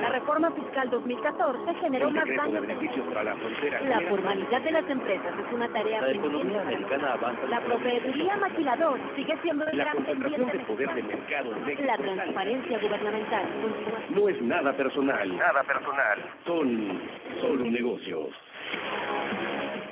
La reforma fiscal 2014 generó más daños. la formalidad de las empresas es una tarea La economía americana La proveeduría maquilador sigue siendo el gran concentración La transparencia gubernamental No es nada personal. Nada personal. Son solo negocios.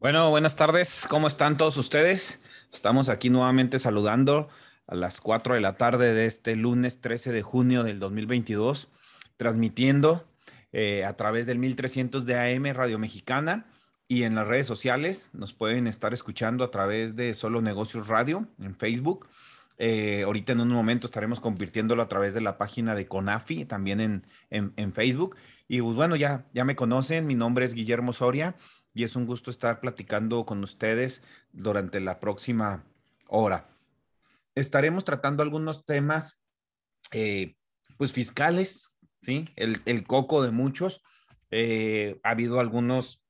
Bueno, buenas tardes. ¿Cómo están todos ustedes? Estamos aquí nuevamente saludando a las 4 de la tarde de este lunes 13 de junio del 2022, transmitiendo eh, a través del 1300 de AM Radio Mexicana y en las redes sociales. Nos pueden estar escuchando a través de Solo Negocios Radio en Facebook. Eh, ahorita en un momento estaremos convirtiéndolo a través de la página de Conafi, también en, Facebook. Y pues bueno, ya, ya me conocen, mi nombre es Guillermo Soria y es un gusto estar platicando con ustedes durante la próxima hora. Estaremos tratando algunos temas, eh, pues fiscales, ¿sí? El, coco de muchos. Eh, ha habido algunos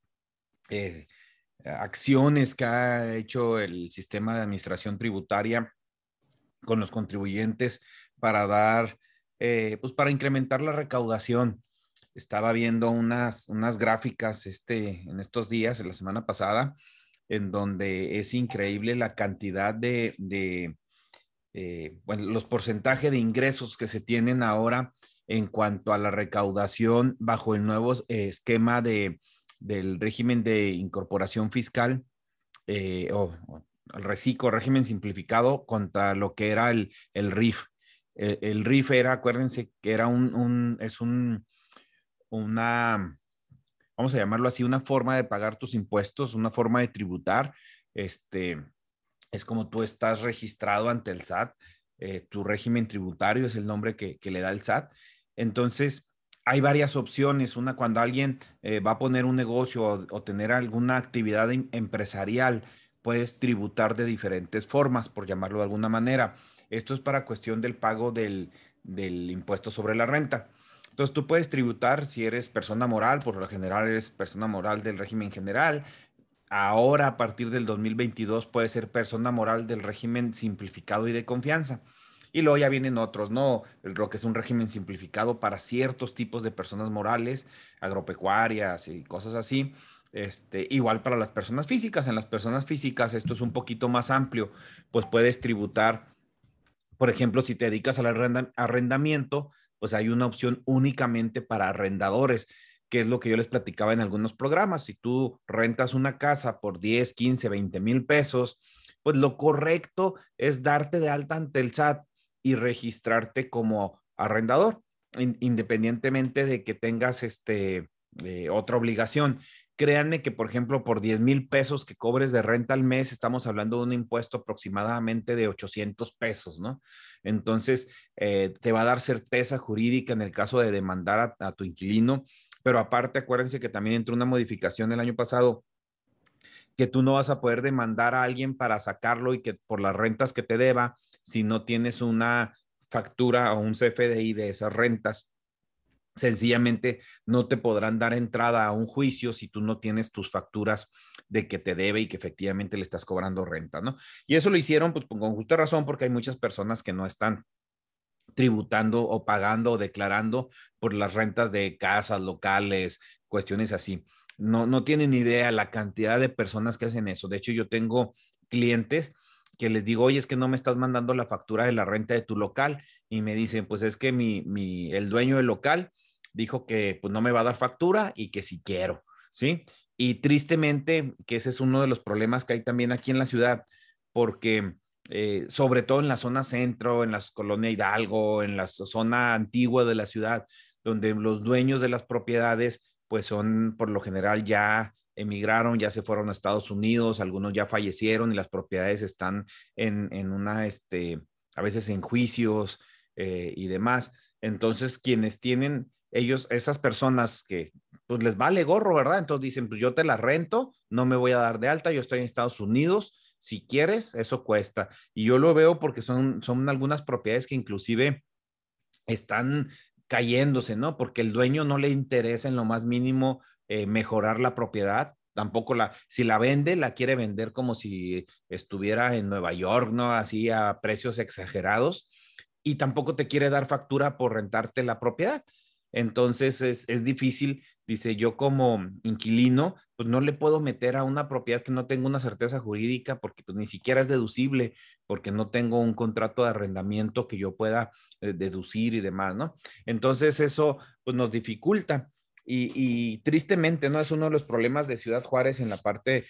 eh, acciones que ha hecho el sistema de administración tributaria con los contribuyentes para dar, pues para incrementar la recaudación estaba viendo unas, unas gráficas este, en estos días, en la semana pasada, en donde es increíble la cantidad de, de eh, bueno, los porcentajes de ingresos que se tienen ahora en cuanto a la recaudación bajo el nuevo eh, esquema de, del régimen de incorporación fiscal eh, o, el reciclo, régimen simplificado contra lo que era el, el RIF. E, el, RIF era, acuérdense que era un es un una, vamos a llamarlo así, una forma de pagar tus impuestos, una forma de tributar. Este, es como tú estás registrado ante el SAT, eh, tu régimen tributario es el nombre que, le da el SAT. Entonces, hay varias opciones. Una, cuando alguien eh, va a poner un negocio o, tener alguna actividad em, empresarial, puedes tributar de diferentes formas, por llamarlo de alguna manera. Esto es para cuestión del pago del impuesto sobre la renta. Entonces tú puedes tributar si eres persona moral, por lo general eres persona moral del régimen general. Ahora, a partir del 2022, puedes ser persona moral del régimen simplificado y de confianza. Y luego ya vienen otros, ¿no? Lo que es un régimen simplificado para ciertos tipos de personas morales, agropecuarias y cosas así. Este, igual para las personas físicas. En las personas físicas esto es un poquito más amplio, pues puedes tributar, por ejemplo, si te dedicas al arrendamiento, pues hay una opción únicamente para arrendadores, que es lo que yo les platicaba en algunos programas. Si tú rentas una casa por 10, 15, 20 mil pesos, pues lo correcto es darte de alta ante el SAT y registrarte como arrendador, independientemente de que tengas este, eh, otra obligación. Créanme que, por ejemplo, por 10 mil pesos que cobres de renta al mes, estamos hablando de un impuesto aproximadamente de 800 pesos, ¿no? Entonces, eh, te va a dar certeza jurídica en el caso de demandar a tu inquilino, pero aparte, acuérdense que también entró una modificación el año pasado que tú no vas a poder demandar a alguien para sacarlo y que por las rentas que te deba, si no tienes una factura o un CFDI de esas rentas sencillamente no te podrán dar entrada a un juicio si tú no tienes tus facturas de que te debe y que efectivamente le estás cobrando renta, ¿no? Y eso lo hicieron pues con justa razón porque hay muchas personas que no están tributando o pagando o declarando por las rentas de casas locales, cuestiones así. No, no tienen idea la cantidad de personas que hacen eso. De hecho, yo tengo clientes que les digo, oye, es que no me estás mandando la factura de la renta de tu local y me dicen, pues es que mi, mi, el dueño del local dijo que pues no me va a dar factura y que si quiero, ¿sí? Y tristemente, que ese es uno de los problemas que hay también aquí en la ciudad, porque eh, sobre todo en la zona centro, en la colonia Hidalgo, en la zona antigua de la ciudad, donde los dueños de las propiedades, pues son por lo general ya emigraron, ya se fueron a Estados Unidos, algunos ya fallecieron y las propiedades están en, en una, este, a veces en juicios, eh, y demás. Entonces, quienes tienen ellos, esas personas que pues les vale gorro, ¿verdad? Entonces dicen, pues yo te la rento, no me voy a dar de alta, yo estoy en Estados Unidos, si quieres, eso cuesta. Y yo lo veo porque son, son algunas propiedades que inclusive están cayéndose, ¿no? Porque el dueño no le interesa en lo más mínimo eh, mejorar la propiedad, tampoco la, si la vende, la quiere vender como si estuviera en Nueva York, ¿no? Así a precios exagerados y tampoco te quiere dar factura por rentarte la propiedad. Entonces es, difícil, dice yo como inquilino, pues no le puedo meter a una propiedad que no tengo una certeza jurídica porque pues ni siquiera es deducible, porque no tengo un contrato de arrendamiento que yo pueda eh, deducir y demás, ¿no? Entonces eso pues nos dificulta. Y, tristemente, ¿no? Es uno de los problemas de Ciudad Juárez en la parte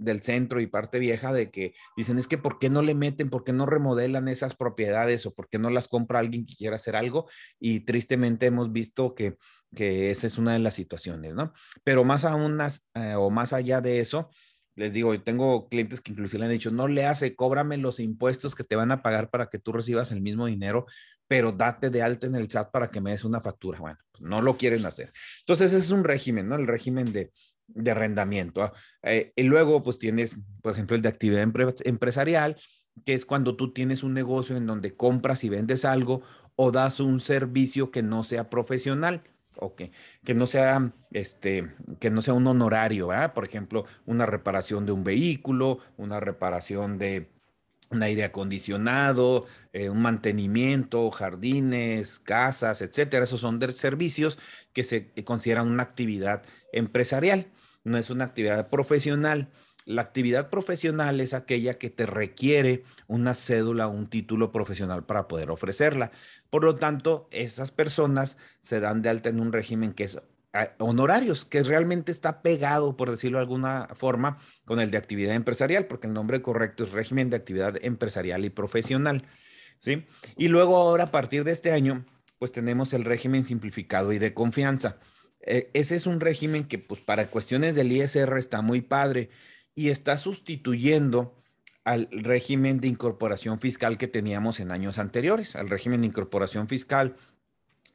del centro y parte vieja de que dicen es que ¿por qué no le meten, por qué no remodelan esas propiedades o por qué no las compra alguien que quiera hacer algo? Y tristemente hemos visto que, esa es una de las situaciones, ¿no? Pero más aún más eh, o más allá de eso, les digo, yo tengo clientes que inclusive le han dicho, no le hace, cóbrame los impuestos que te van a pagar para que tú recibas el mismo dinero pero date de alta en el SAT para que me des una factura. Bueno, pues, no lo quieren hacer. Entonces, ese es un régimen, ¿no? El régimen de, de arrendamiento. ¿ah? Eh, y luego, pues tienes, por ejemplo, el de actividad empresarial, que es cuando tú tienes un negocio en donde compras y vendes algo o das un servicio que no sea profesional o que, que no sea este que no sea un honorario, ¿verdad? por ejemplo, una reparación de un vehículo, una reparación de un aire acondicionado, eh, un mantenimiento, jardines, casas, etcétera. Esos son de servicios que se consideran una actividad empresarial, no es una actividad profesional. La actividad profesional es aquella que te requiere una cédula, un título profesional para poder ofrecerla. Por lo tanto, esas personas se dan de alta en un régimen que es honorarios, que realmente está pegado, por decirlo de alguna forma, con el de actividad empresarial, porque el nombre correcto es régimen de actividad empresarial y profesional. ¿sí? Y luego ahora, a partir de este año, pues tenemos el régimen simplificado y de confianza. E, ese es un régimen que, pues, para cuestiones del ISR está muy padre y está sustituyendo al régimen de incorporación fiscal que teníamos en años anteriores, al régimen de incorporación fiscal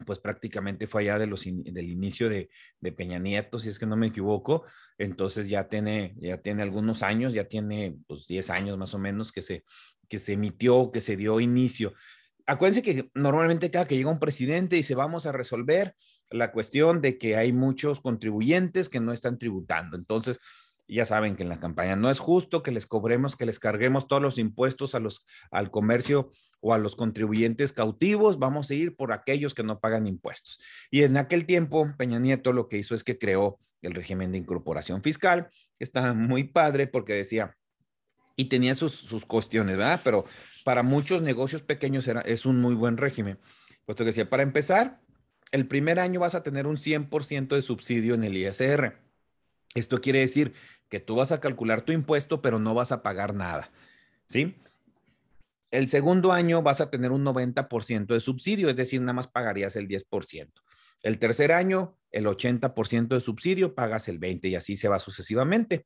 pues prácticamente fue allá del inicio de, Peña Nieto, si es que no me equivoco, entonces ya tiene, ya tiene algunos años, ya tiene pues 10 años más o menos que se, que se emitió, que se dio inicio. Acuérdense que normalmente cada que llega un presidente y se vamos a resolver la cuestión de que hay muchos contribuyentes que no están tributando, entonces ya saben que en la campaña no es justo que les cobremos, que les carguemos todos los impuestos a los, al comercio o a los contribuyentes cautivos, vamos a ir por aquellos que no pagan impuestos. Y en aquel tiempo, Peña Nieto lo que hizo es que creó el régimen de incorporación fiscal, que estaba muy padre porque decía, y tenía sus, cuestiones, ¿verdad? Pero para muchos negocios pequeños era, es un muy buen régimen, puesto que decía, para empezar, el primer año vas a tener un 100% de subsidio en el ISR. Esto quiere decir que tú vas a calcular tu impuesto, pero no vas a pagar nada, ¿sí? El segundo año vas a tener un 90% de subsidio, es decir, nada más pagarías el 10%. El tercer año, el 80% de subsidio, pagas el 20% y así se va sucesivamente.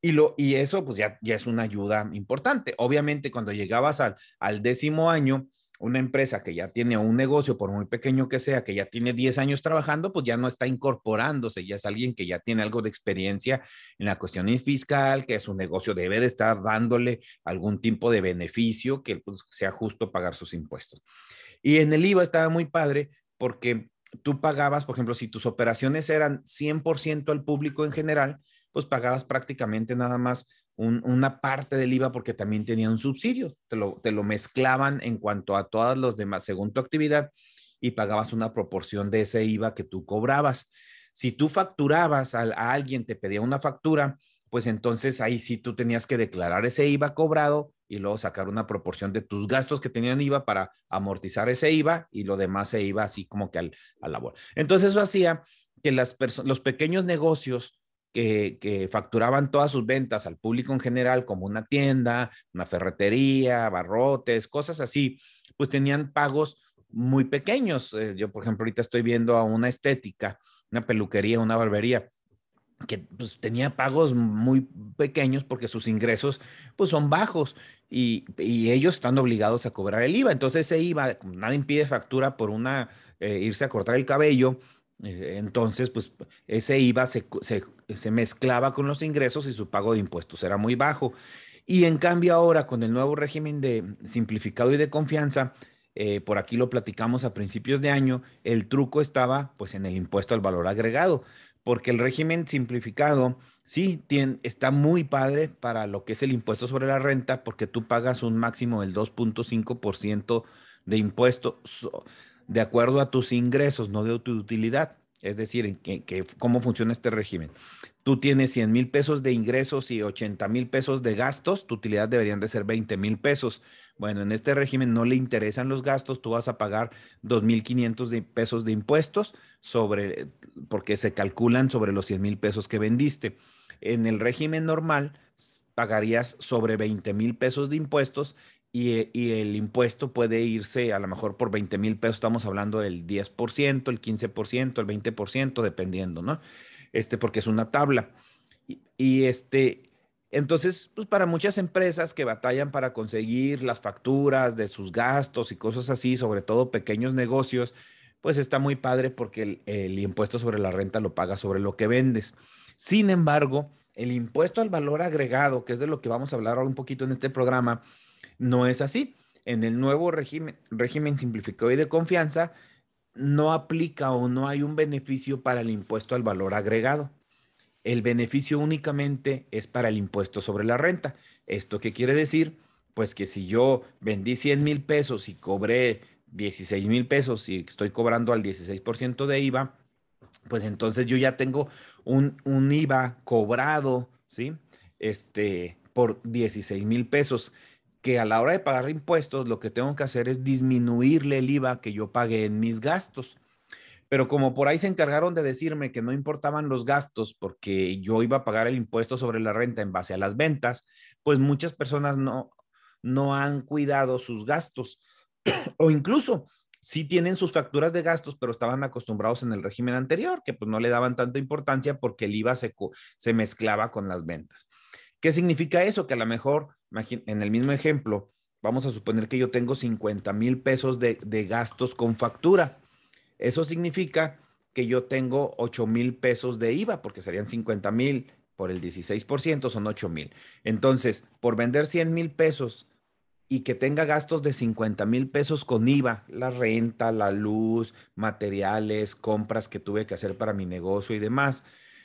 Y, lo, y eso pues ya, ya es una ayuda importante. Obviamente, cuando llegabas al décimo año, una empresa que ya tiene un negocio, por muy pequeño que sea, que ya tiene 10 años trabajando, pues ya no está incorporándose, ya es alguien que ya tiene algo de experiencia en la cuestión fiscal, que su negocio debe de estar dándole algún tipo de beneficio que pues, sea justo pagar sus impuestos. Y en el IVA estaba muy padre porque tú pagabas, por ejemplo, si tus operaciones eran 100% al público en general, pues pagabas prácticamente nada más una parte del IVA porque también tenía un subsidio, te lo, te lo mezclaban en cuanto a todas los demás, según tu actividad, y pagabas una proporción de ese IVA que tú cobrabas. Si tú facturabas a, alguien, te pedía una factura, pues entonces ahí sí tú tenías que declarar ese IVA cobrado y luego sacar una proporción de tus gastos que tenían IVA para amortizar ese IVA y lo demás se iba así como que al, la labor. Entonces eso hacía que las los pequeños negocios que, facturaban todas sus ventas al público en general, como una tienda, una ferretería, barrotes, cosas así, pues tenían pagos muy pequeños. Eh, yo, por ejemplo, ahorita estoy viendo a una estética, una peluquería, una barbería que pues, tenía pagos muy pequeños porque sus ingresos pues son bajos y, ellos están obligados a cobrar el IVA. Entonces ese IVA, nada impide factura por una, eh, irse a cortar el cabello, eh, entonces, pues ese IVA se, mezclaba con los ingresos y su pago de impuestos era muy bajo. Y en cambio ahora con el nuevo régimen de simplificado y de confianza, eh, por aquí lo platicamos a principios de año, el truco estaba pues en el impuesto al valor agregado, porque el régimen simplificado sí está muy padre para lo que es el impuesto sobre la renta, porque tú pagas un máximo del 2.5% de impuesto de acuerdo a tus ingresos, no de tu utilidad. Es decir, que, cómo funciona este régimen. Tú tienes 100 mil pesos de ingresos y 80 mil pesos de gastos, tu utilidad deberían de ser 20 mil pesos. Bueno, en este régimen no le interesan los gastos, tú vas a pagar 2.500 pesos de impuestos sobre, porque se calculan sobre los 100 mil pesos que vendiste. En el régimen normal pagarías sobre 20 mil pesos de impuestos eh, y, el impuesto puede irse a lo mejor por 20 mil pesos, estamos hablando del 10%, el 15%, el 20%, dependiendo, ¿no? Este, porque es una tabla. Y, este, entonces, pues para muchas empresas que batallan para conseguir las facturas de sus gastos y cosas así, sobre todo pequeños negocios, pues está muy padre porque el, impuesto sobre la renta lo paga sobre lo que vendes. Sin embargo, el impuesto al valor agregado, que es de lo que vamos a hablar ahora un poquito en este programa, no es así. En el nuevo régimen, régimen simplificado y de confianza, no aplica o no hay un beneficio para el impuesto al valor agregado. El beneficio únicamente es para el impuesto sobre la renta. ¿Esto qué quiere decir? Pues que si yo vendí 100 mil pesos y cobré 16 mil pesos y estoy cobrando al 16% de IVA, pues entonces yo ya tengo un, un IVA cobrado, ¿sí? Este, por 16 mil pesos que a la hora de pagar impuestos lo que tengo que hacer es disminuirle el IVA que yo pagué en mis gastos. Pero como por ahí se encargaron de decirme que no importaban los gastos porque yo iba a pagar el impuesto sobre la renta en base a las ventas, pues muchas personas no, no han cuidado sus gastos o incluso sí tienen sus facturas de gastos, pero estaban acostumbrados en el régimen anterior, que pues no le daban tanta importancia porque el IVA se, se mezclaba con las ventas. ¿Qué significa eso? Que a lo mejor en el mismo ejemplo, vamos a suponer que yo tengo 50 mil pesos de, gastos con factura. Eso significa que yo tengo 8 mil pesos de IVA, porque serían 50 mil por el 16%, son 8 mil. Entonces, por vender 100 mil pesos y que tenga gastos de 50 mil pesos con IVA, la renta, la luz, materiales, compras que tuve que hacer para mi negocio y demás,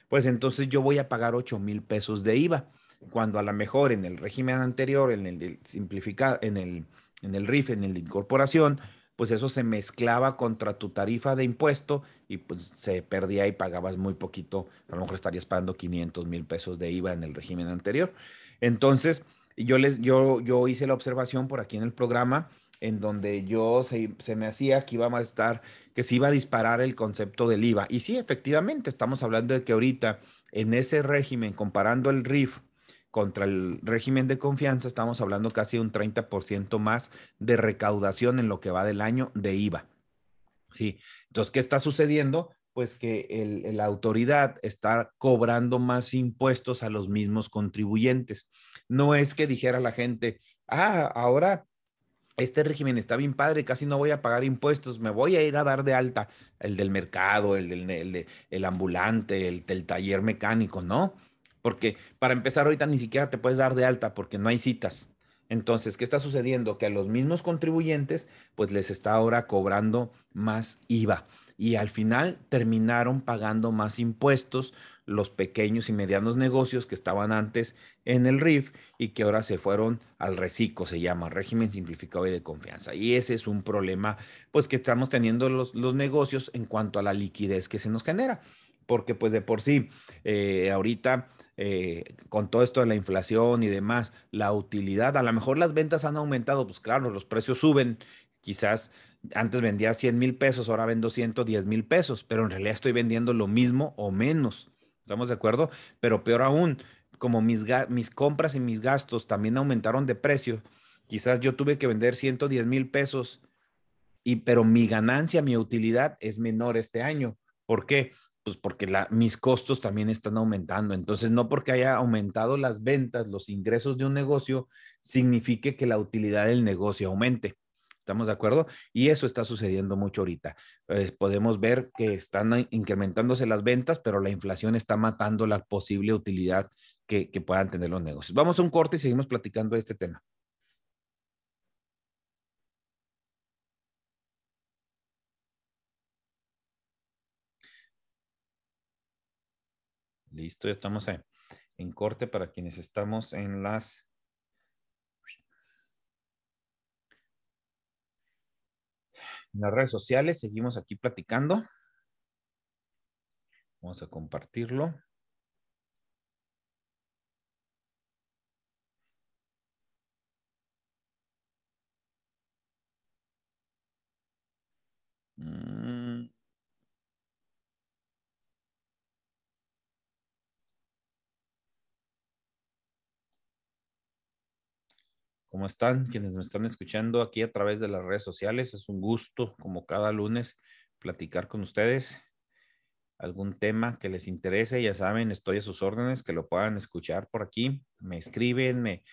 pues entonces yo voy a pagar 8 mil pesos de IVA cuando a lo mejor en el régimen anterior, en el simplificado, en el, en el RIF, en el de incorporación, pues eso se mezclaba contra tu tarifa de impuesto y pues se perdía y pagabas muy poquito, a lo mejor estarías pagando 500 mil pesos de IVA en el régimen anterior. Entonces, yo, les, yo, yo hice la observación por aquí en el programa, en donde yo se, se me hacía que iba a estar, que se iba a disparar el concepto del IVA. Y sí, efectivamente, estamos hablando de que ahorita en ese régimen, comparando el RIF contra el régimen de confianza, estamos hablando casi un 30% más de recaudación en lo que va del año de IVA. Sí, entonces, ¿qué está sucediendo? Pues que la autoridad está cobrando más impuestos a los mismos contribuyentes. No es que dijera la gente, ah, ahora este régimen está bien padre, casi no voy a pagar impuestos, me voy a ir a dar de alta el del mercado, el del ambulante, el del taller mecánico, ¿no? porque para empezar ahorita ni siquiera te puedes dar de alta porque no hay citas. Entonces, ¿qué está sucediendo? Que a los mismos contribuyentes, pues les está ahora cobrando más IVA. Y al final terminaron pagando más impuestos los pequeños y medianos negocios que estaban antes en el RIF y que ahora se fueron al reciclo se llama, régimen simplificado y de confianza. Y ese es un problema, pues, que estamos teniendo los, los negocios en cuanto a la liquidez que se nos genera. Porque, pues, de por sí, eh, ahorita eh, con todo esto de la inflación y demás, la utilidad, a lo mejor las ventas han aumentado, pues claro, los precios suben, quizás antes vendía 100 mil pesos, ahora vendo 110 mil pesos, pero en realidad estoy vendiendo lo mismo o menos, ¿estamos de acuerdo? Pero peor aún, como mis, mis compras y mis gastos también aumentaron de precio, quizás yo tuve que vender 110 mil pesos, y, pero mi ganancia, mi utilidad es menor este año. ¿Por qué? pues porque mis costos también están aumentando. Entonces, no porque haya aumentado las ventas, los ingresos de un negocio, signifique que la utilidad del negocio aumente. ¿Estamos de acuerdo? Y eso está sucediendo mucho ahorita. Eh, podemos ver que están incrementándose las ventas, pero la inflación está matando la posible utilidad que, que puedan tener los negocios. Vamos a un corte y seguimos platicando de este tema. Listo, ya estamos en, corte para quienes estamos en las... las redes sociales seguimos aquí platicando. Vamos a compartirlo. Mm. ¿Cómo están quienes me están escuchando aquí a través de las redes sociales? Es un gusto, como cada lunes, platicar con ustedes algún tema que les interese. Ya saben, estoy a sus órdenes, que lo puedan escuchar por aquí. Me escriben, me,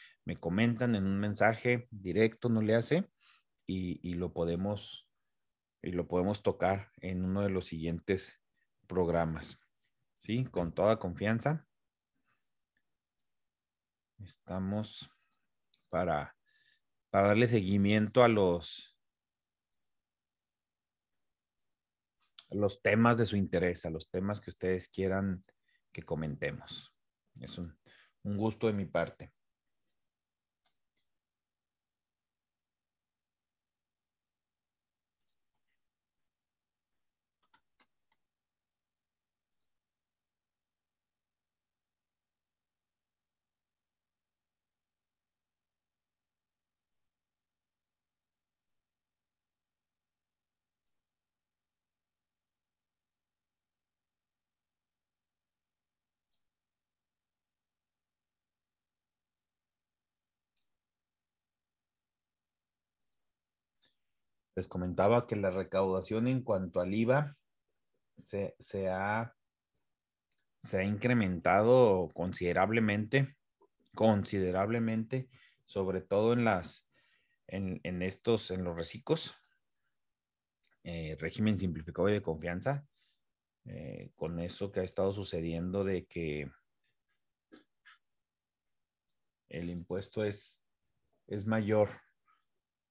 comentan en un mensaje directo, no le hace, y, lo podemos y lo podemos tocar en uno de los siguientes programas. ¿Sí? Con toda confianza. Estamos para, darle seguimiento a los, los temas de su interés, a los temas que ustedes quieran que comentemos. Es un gusto de mi parte. les comentaba que la recaudación en cuanto al IVA se, ha, incrementado considerablemente, considerablemente, sobre todo en las en, estos, en los recicos, eh, régimen simplificado y de confianza, eh, con eso que ha estado sucediendo de que el impuesto es mayor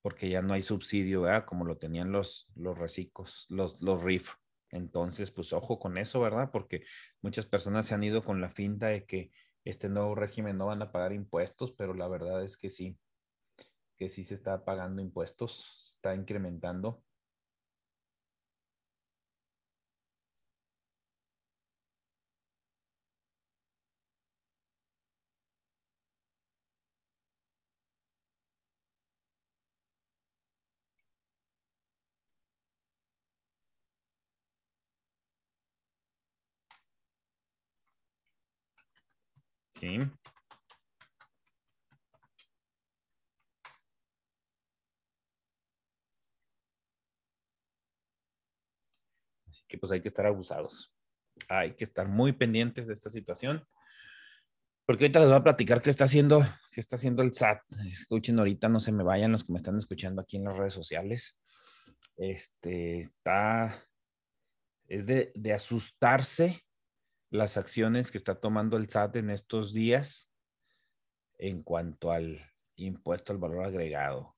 porque ya no hay subsidio, ¿verdad? Como lo tenían los, los recicos, los, los RIF. Entonces, pues ojo con eso, ¿verdad? Porque muchas personas se han ido con la finta de que este nuevo régimen no van a pagar impuestos, pero la verdad es que sí, que sí se está pagando impuestos, está incrementando Así que pues hay que estar abusados. Hay que estar muy pendientes de esta situación. Porque ahorita les voy a platicar qué está haciendo, está haciendo el SAT. Escuchen ahorita, no se me vayan los que me están escuchando aquí en las redes sociales. Este está es de, de asustarse las acciones que está tomando el SAT en estos días en cuanto al impuesto al valor agregado.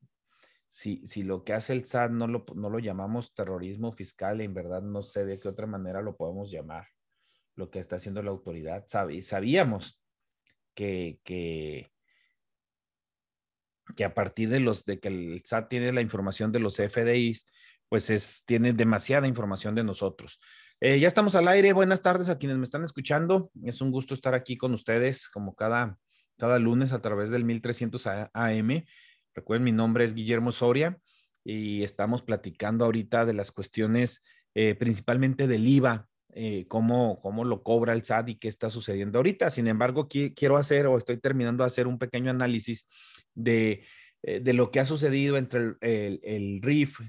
Si, lo que hace el SAT no lo, llamamos terrorismo fiscal, en verdad no sé de qué otra manera lo podemos llamar, lo que está haciendo la autoridad. sabíamos que, que, que a partir de los de que el SAT tiene la información de los FDIs, pues es, tiene demasiada información de nosotros. Eh, ya estamos al aire. Buenas tardes a quienes me están escuchando. Es un gusto estar aquí con ustedes como cada, cada lunes a través del 1300 AM. Recuerden, mi nombre es Guillermo Soria y estamos platicando ahorita de las cuestiones eh, principalmente del IVA, eh, cómo, cómo lo cobra el SAT y qué está sucediendo ahorita. Sin embargo, quiero hacer o estoy terminando de hacer un pequeño análisis de, de lo que ha sucedido entre el, el, RIF,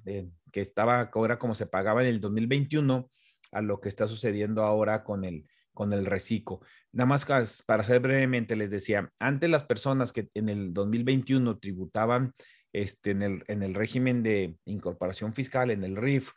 que estaba, cobra como se pagaba en el 2021 a lo que está sucediendo ahora con el, con el reciclo. Nada más para hacer brevemente, les decía, antes las personas que en el 2021 tributaban este, en, el, en el régimen de incorporación fiscal, en el RIF,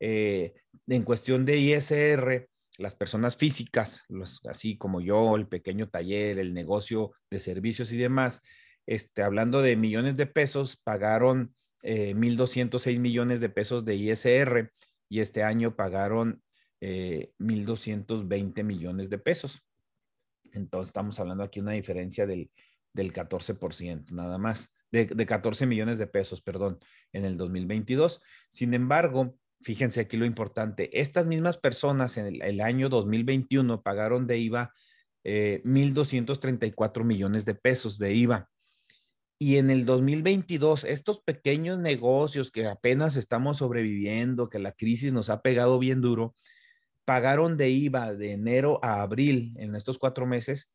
eh, en cuestión de ISR, las personas físicas, los, así como yo, el pequeño taller, el negocio de servicios y demás, este, hablando de millones de pesos, pagaron 1.206 eh, millones de pesos de ISR y este año pagaron eh, 1.220 millones de pesos. Entonces estamos hablando aquí una diferencia del, 14% nada más, de, 14 millones de pesos, perdón, en el 2022. Sin embargo, fíjense aquí lo importante, estas mismas personas en el, año 2021 pagaron de IVA eh, 1.234 millones de pesos de IVA. Y en el 2022, estos pequeños negocios que apenas estamos sobreviviendo, que la crisis nos ha pegado bien duro, pagaron de IVA de enero a abril, en estos cuatro meses,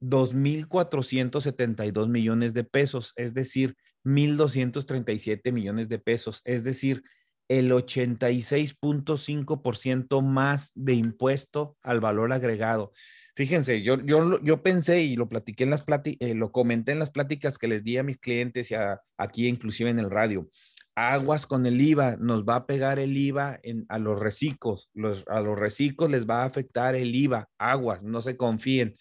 2.472 millones de pesos, es decir, 1.237 millones de pesos, es decir, el 86.5% más de impuesto al valor agregado. Fíjense, yo, yo, yo pensé y lo platiqué en las pláticas, eh, lo comenté en las pláticas que les di a mis clientes y a, aquí inclusive en el radio. Aguas con el IVA, nos va a pegar el IVA en, a los recicos, los, a los recicos les va a afectar el IVA, aguas, no se confíen.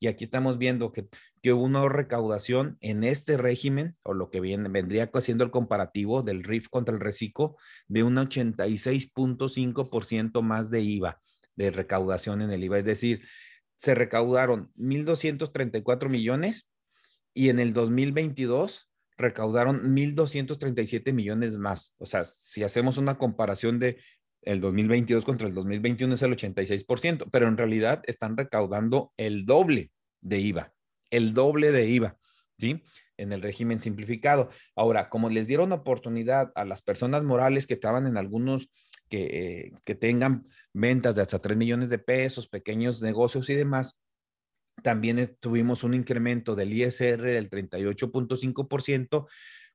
Y aquí estamos viendo que, hubo una recaudación en este régimen, o lo que viene, vendría haciendo el comparativo del RIF contra el reciclo, de un 86.5% más de IVA, de recaudación en el IVA. Es decir, se recaudaron 1.234 millones y en el 2022 recaudaron 1.237 millones más. O sea, si hacemos una comparación de el 2022 contra el 2021 es el 86%, pero en realidad están recaudando el doble de IVA, el doble de IVA, ¿sí? En el régimen simplificado. Ahora, como les dieron oportunidad a las personas morales que estaban en algunos que, eh, que tengan ventas de hasta 3 millones de pesos, pequeños negocios y demás, también tuvimos un incremento del ISR del 38.5%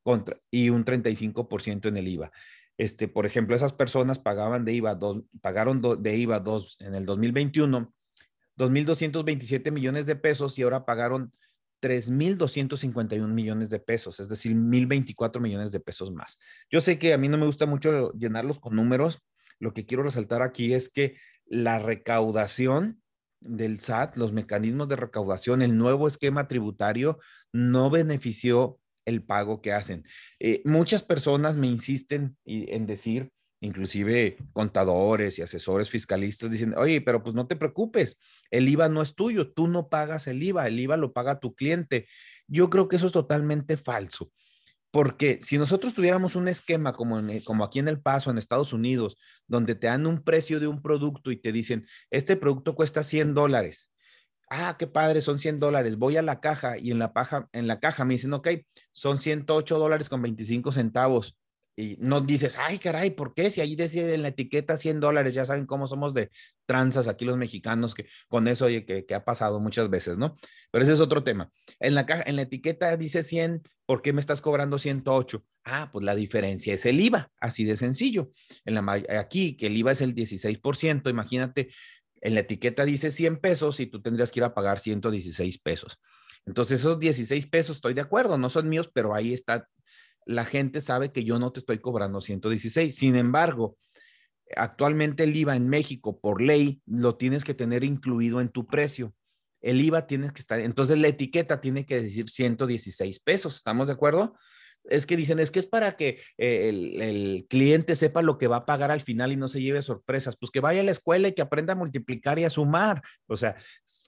contra, y un 35% en el IVA. Este, por ejemplo, esas personas pagaban de IVA pagaron de IVA 2 en el 2021, 2.227 millones de pesos y ahora pagaron 3.251 millones de pesos, es decir, 1.024 millones de pesos más. Yo sé que a mí no me gusta mucho llenarlos con números, lo que quiero resaltar aquí es que la recaudación del SAT, los mecanismos de recaudación, el nuevo esquema tributario no benefició el pago que hacen. Eh, muchas personas me insisten en decir, inclusive contadores y asesores fiscalistas dicen, oye, pero pues no te preocupes, el IVA no es tuyo, tú no pagas el IVA, el IVA lo paga tu cliente. Yo creo que eso es totalmente falso. Porque si nosotros tuviéramos un esquema como, eh, como aquí en El Paso, en Estados Unidos, donde te dan un precio de un producto y te dicen, este producto cuesta 100 dólares. Ah, qué padre, son 100 dólares. Voy a la caja y en la, paja, en la caja me dicen, ok, son 108 dólares con 25 centavos y no dices, ay, caray, ¿por qué? Si ahí decide en la etiqueta 100 dólares, ya saben cómo somos de tranzas aquí los mexicanos, que con eso que, ha pasado muchas veces, ¿no? Pero ese es otro tema. En la, caja, en la etiqueta dice 100, ¿por qué me estás cobrando 108? Ah, pues la diferencia es el IVA, así de sencillo. En la, aquí, que el IVA es el 16%, imagínate, en la etiqueta dice 100 pesos y tú tendrías que ir a pagar 116 pesos. Entonces, esos 16 pesos, estoy de acuerdo, no son míos, pero ahí está la gente sabe que yo no te estoy cobrando 116. Sin embargo, actualmente el IVA en México, por ley, lo tienes que tener incluido en tu precio. El IVA tienes que estar, entonces la etiqueta tiene que decir 116 pesos, ¿estamos de acuerdo? Es que dicen, es que es para que eh, el, el cliente sepa lo que va a pagar al final y no se lleve sorpresas. Pues que vaya a la escuela y que aprenda a multiplicar y a sumar. O sea,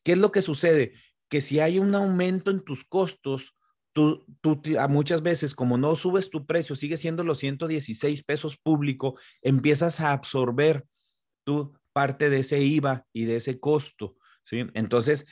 ¿qué es lo que sucede? Que si hay un aumento en tus costos, Tú, tú, muchas veces, como no subes tu precio, sigue siendo los 116 pesos público, empiezas a absorber tu parte de ese IVA y de ese costo, ¿sí? Entonces,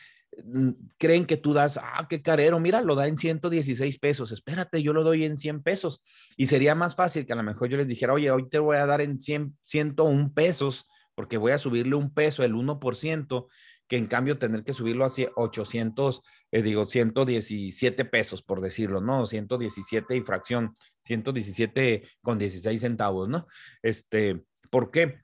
mm, creen que tú das, ah, qué carero, mira, lo da en 116 pesos, espérate, yo lo doy en 100 pesos. Y sería más fácil que a lo mejor yo les dijera, oye, hoy te voy a dar en 100, 101 pesos, porque voy a subirle un peso, el 1%, que en cambio tener que subirlo hacia 800, eh, digo, 117 pesos, por decirlo, ¿no? 117 y fracción, 117 con 16 centavos, ¿no? Este, ¿por qué?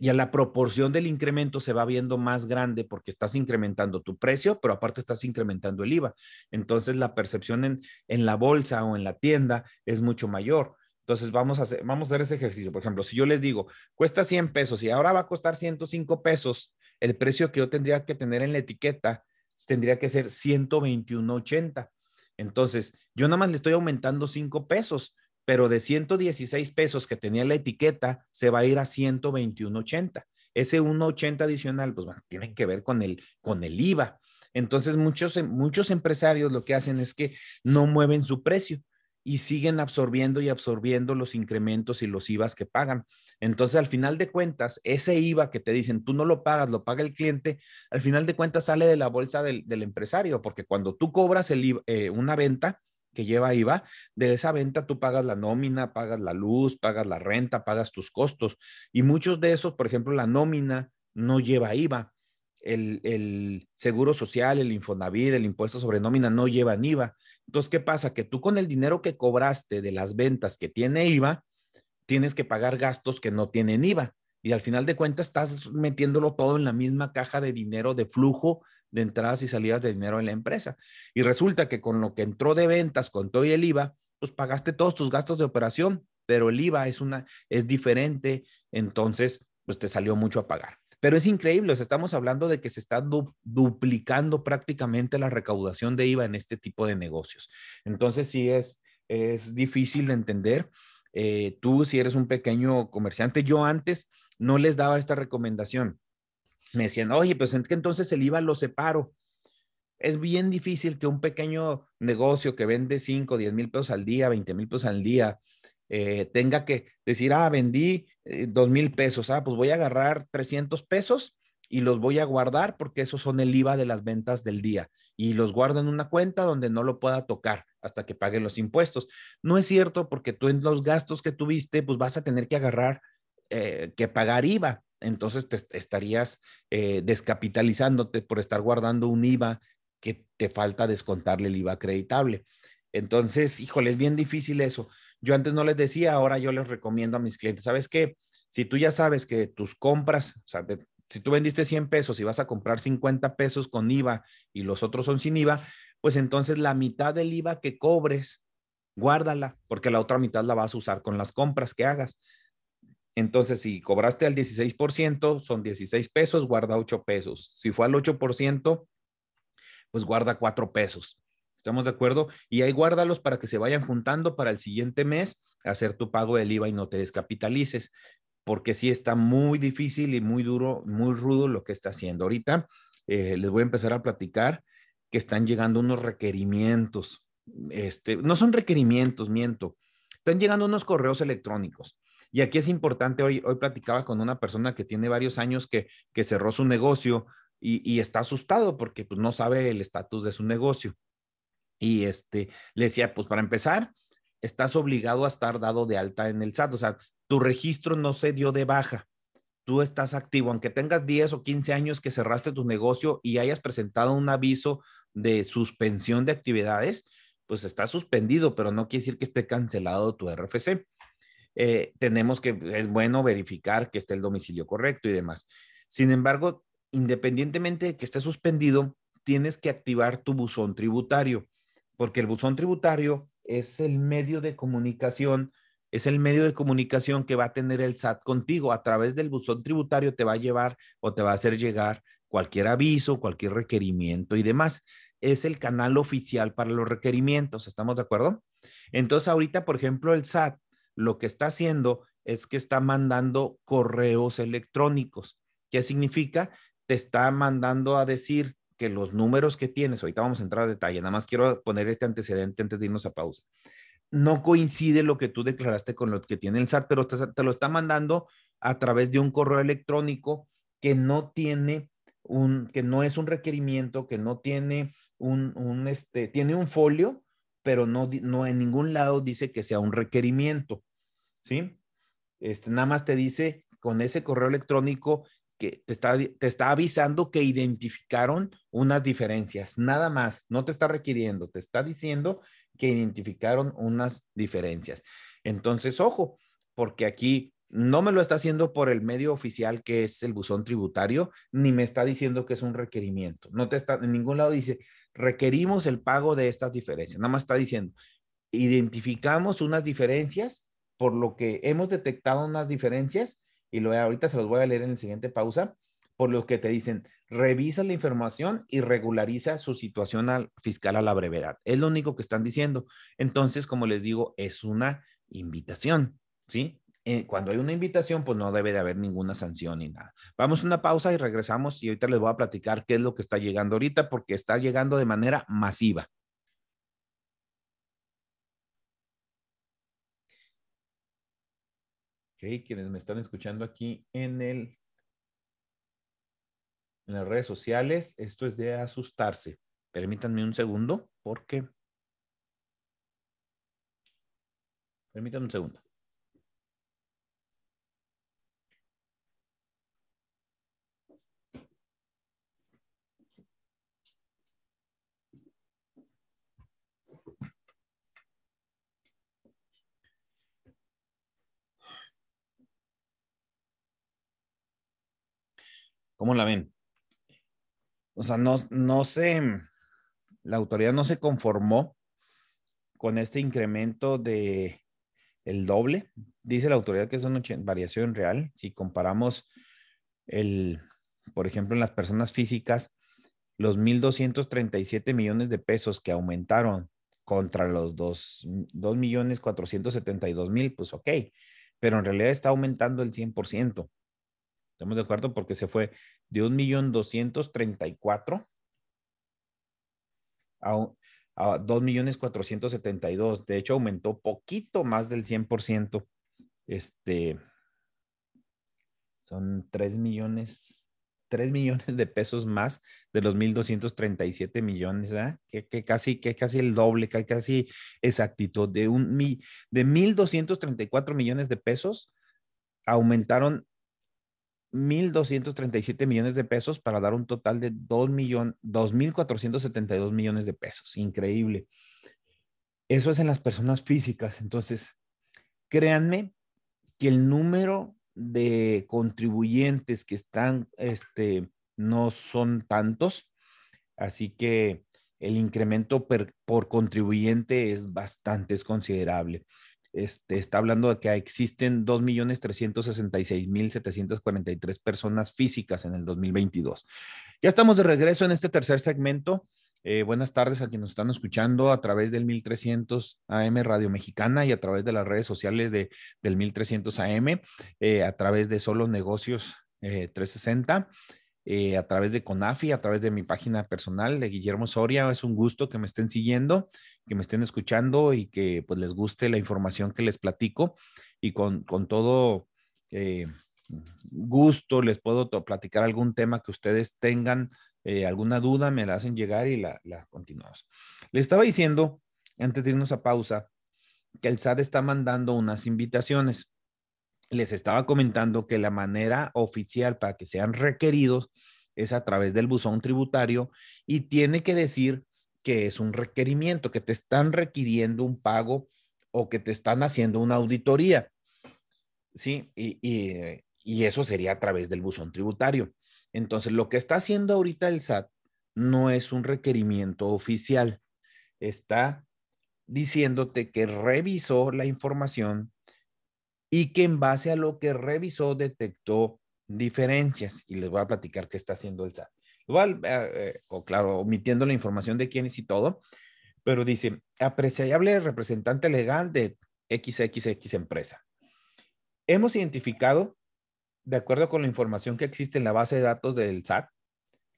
Y la proporción del incremento se va viendo más grande porque estás incrementando tu precio, pero aparte estás incrementando el IVA. Entonces la percepción en, en la bolsa o en la tienda es mucho mayor. Entonces vamos a, vamos a hacer ese ejercicio. Por ejemplo, si yo les digo, cuesta 100 pesos y ahora va a costar 105 pesos, el precio que yo tendría que tener en la etiqueta tendría que ser 121.80. Entonces, yo nada más le estoy aumentando 5 pesos, pero de 116 pesos que tenía la etiqueta, se va a ir a 121.80. Ese 1.80 adicional, pues bueno, tiene que ver con el, con el IVA. Entonces, muchos, muchos empresarios lo que hacen es que no mueven su precio y siguen absorbiendo y absorbiendo los incrementos y los IVAs que pagan. Entonces, al final de cuentas, ese IVA que te dicen, tú no lo pagas, lo paga el cliente, al final de cuentas sale de la bolsa del, empresario, porque cuando tú cobras eh, una venta que lleva IVA, de esa venta tú pagas la nómina, pagas la luz, pagas la renta, pagas tus costos. Y muchos de esos, por ejemplo, la nómina no lleva IVA. El, el, seguro social, el Infonavit, el impuesto sobre nómina no llevan IVA. Entonces, ¿qué pasa? Que tú con el dinero que cobraste de las ventas que tiene IVA, tienes que pagar gastos que no tienen IVA. Y al final de cuentas estás metiéndolo todo en la misma caja de dinero de flujo de entradas y salidas de dinero en la empresa. Y resulta que con lo que entró de ventas, con todo y el IVA, pues pagaste todos tus gastos de operación, pero el IVA es una es diferente, entonces pues te salió mucho a pagar. Pero es increíble, estamos hablando de que se está duplicando prácticamente la recaudación de IVA en este tipo de negocios. Entonces sí es, es difícil de entender eh, tú si eres un pequeño comerciante, yo antes no les daba esta recomendación. Me decían, oye, pues entonces el IVA lo separo. Es bien difícil que un pequeño negocio que vende 5, 10 mil pesos al día, 20 mil pesos al día, eh, tenga que decir, ah, vendí eh, dos mil pesos, ah, pues voy a agarrar 300 pesos y los voy a guardar porque esos son el IVA de las ventas del día y los guarda en una cuenta donde no lo pueda tocar hasta que pague los impuestos. No es cierto porque tú en los gastos que tuviste, pues vas a tener que agarrar, eh, que pagar IVA. Entonces te estarías eh, descapitalizándote por estar guardando un IVA que te falta descontarle el IVA acreditable. Entonces, híjole, es bien difícil eso. Yo antes no les decía, ahora yo les recomiendo a mis clientes, ¿sabes qué? Si tú ya sabes que tus compras, o sea, si tú vendiste 100 pesos y vas a comprar 50 pesos con IVA y los otros son sin IVA, pues entonces la mitad del IVA que cobres, guárdala, porque la otra mitad la vas a usar con las compras que hagas. Entonces, si cobraste al 16%, son 16 pesos, guarda 8 pesos. Si fue al 8%, pues guarda 4 pesos. ¿Estamos de acuerdo? Y ahí guárdalos para que se vayan juntando para el siguiente mes hacer tu pago del IVA y no te descapitalices porque sí está muy difícil y muy duro, muy rudo lo que está haciendo. Ahorita eh, les voy a empezar a platicar que están llegando unos requerimientos. Este, no son requerimientos, miento. Están llegando unos correos electrónicos. Y aquí es importante, hoy, hoy platicaba con una persona que tiene varios años que, cerró su negocio y, está asustado porque pues, no sabe el estatus de su negocio. Y este, le decía, pues para empezar, estás obligado a estar dado de alta en el SAT. O sea, tu registro no se dio de baja. Tú estás activo, aunque tengas 10 o 15 años que cerraste tu negocio y hayas presentado un aviso de suspensión de actividades, pues está suspendido, pero no quiere decir que esté cancelado tu RFC. Eh, tenemos que, es bueno verificar que esté el domicilio correcto y demás. Sin embargo, independientemente de que esté suspendido, tienes que activar tu buzón tributario, porque el buzón tributario es el medio de comunicación es el medio de comunicación que va a tener el SAT contigo. A través del buzón tributario te va a llevar o te va a hacer llegar cualquier aviso, cualquier requerimiento y demás. Es el canal oficial para los requerimientos, ¿estamos de acuerdo? Entonces, ahorita, por ejemplo, el SAT lo que está haciendo es que está mandando correos electrónicos. ¿Qué significa? Te está mandando a decir que los números que tienes, ahorita vamos a entrar a detalle, nada más quiero poner este antecedente antes de irnos a pausa no coincide lo que tú declaraste con lo que tiene el SAT, pero te, lo está mandando a través de un correo electrónico que no tiene un, que no es un requerimiento, que no tiene un, un este, tiene un folio, pero no, no en ningún lado dice que sea un requerimiento, ¿sí? Este, nada más te dice con ese correo electrónico que te está, te está avisando que identificaron unas diferencias, nada más, no te está requiriendo, te está diciendo que identificaron unas diferencias. Entonces, ojo, porque aquí no me lo está haciendo por el medio oficial que es el buzón tributario, ni me está diciendo que es un requerimiento. No te está, en ningún lado dice, requerimos el pago de estas diferencias. Nada más está diciendo, identificamos unas diferencias, por lo que hemos detectado unas diferencias, y lo, ahorita se los voy a leer en la siguiente pausa, por lo que te dicen, revisa la información y regulariza su situación al fiscal a la brevedad. Es lo único que están diciendo. Entonces, como les digo, es una invitación, ¿sí? Eh, cuando hay una invitación, pues no debe de haber ninguna sanción ni nada. Vamos a una pausa y regresamos y ahorita les voy a platicar qué es lo que está llegando ahorita porque está llegando de manera masiva. Ok, quienes me están escuchando aquí en el en las redes sociales. Esto es de asustarse. Permítanme un segundo porque... Permítanme un segundo. ¿Cómo la ven? o sea, no, no se, la autoridad no se conformó con este incremento de el doble. Dice la autoridad que es una variación real. Si comparamos el, por ejemplo, en las personas físicas, los 1.237 millones de pesos que aumentaron contra los 2.472.000, mil, pues ok, pero en realidad está aumentando el 100%. Estamos de acuerdo porque se fue de 1.234.000 a, a 2.472.000. De hecho, aumentó poquito más del 100%. Este, son 3 millones, 3 millones de pesos más de los 1.237 millones, Que, casi, que casi el doble, que casi exactitud. De, un, de 1.234 millones de pesos aumentaron 1.237 millones de pesos para dar un total de 2.472 millones de pesos. Increíble. Eso es en las personas físicas. Entonces, créanme que el número de contribuyentes que están, este, no son tantos. Así que el incremento por contribuyente es bastante, es considerable. Este, está hablando de que existen 2.366.743 personas físicas en el 2022. Ya estamos de regreso en este tercer segmento. Eh, buenas tardes a quienes nos están escuchando a través del 1300 AM Radio Mexicana y a través de las redes sociales de, del 1300 AM, eh, a través de Solo Negocios eh, 360 eh, a través de Conafi, a través de mi página personal de Guillermo Soria. Es un gusto que me estén siguiendo, que me estén escuchando y que pues les guste la información que les platico y con, todo eh, gusto les puedo platicar algún tema que ustedes tengan, eh, alguna duda, me la hacen llegar y la, continuamos. Les estaba diciendo, antes de irnos a pausa, que el Sad está mandando unas invitaciones les estaba comentando que la manera oficial para que sean requeridos es a través del buzón tributario y tiene que decir que es un requerimiento, que te están requiriendo un pago o que te están haciendo una auditoría. Sí, y, eso sería a través del buzón tributario. Entonces, lo que está haciendo ahorita el SAT no es un requerimiento oficial. Está diciéndote que revisó la información y que en base a lo que revisó detectó diferencias. Y les voy a platicar qué está haciendo el SAT. Igual, eh, eh, o claro, omitiendo la información de quiénes y todo, pero dice, apreciable representante legal de XXX empresa. Hemos identificado, de acuerdo con la información que existe en la base de datos del SAT,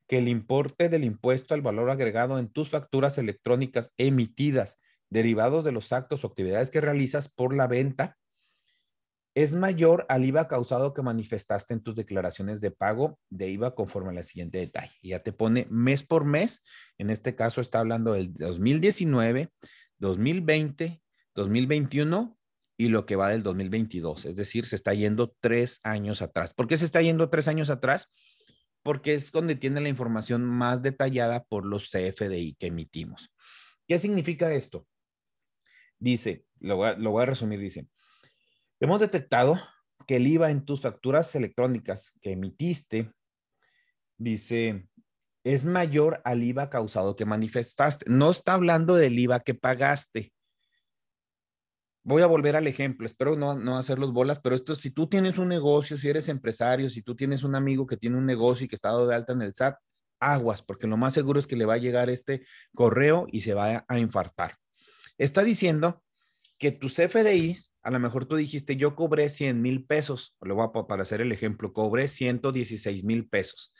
que el importe del impuesto al valor agregado en tus facturas electrónicas emitidas derivados de los actos o actividades que realizas por la venta es mayor al IVA causado que manifestaste en tus declaraciones de pago de IVA conforme a la siguiente detalle. Ya te pone mes por mes, en este caso está hablando del 2019, 2020, 2021 y lo que va del 2022. Es decir, se está yendo tres años atrás. ¿Por qué se está yendo tres años atrás? Porque es donde tiene la información más detallada por los CFDI que emitimos. ¿Qué significa esto? Dice, lo voy a resumir, dice, Hemos detectado que el IVA en tus facturas electrónicas que emitiste, dice, es mayor al IVA causado que manifestaste. No está hablando del IVA que pagaste. Voy a volver al ejemplo, espero no, no hacer los bolas, pero esto, si tú tienes un negocio, si eres empresario, si tú tienes un amigo que tiene un negocio y que está dado de alta en el SAT, aguas, porque lo más seguro es que le va a llegar este correo y se va a infartar. Está diciendo que tus FDIs, a lo mejor tú dijiste, yo cobré 100 mil pesos, lo voy a, para hacer el ejemplo, cobré 116 mil pesos.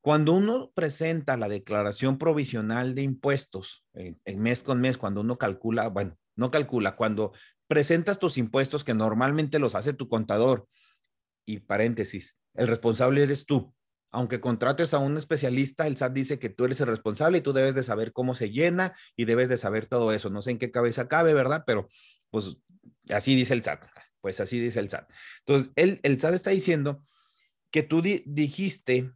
Cuando uno presenta la declaración provisional de impuestos, eh, en mes con mes, cuando uno calcula, bueno, no calcula, cuando presentas tus impuestos que normalmente los hace tu contador, y paréntesis, el responsable eres tú. Aunque contrates a un especialista, el SAT dice que tú eres el responsable y tú debes de saber cómo se llena y debes de saber todo eso. No sé en qué cabeza cabe, ¿verdad? Pero pues así dice el SAT, pues así dice el SAT. Entonces, el, el SAT está diciendo que tú dijiste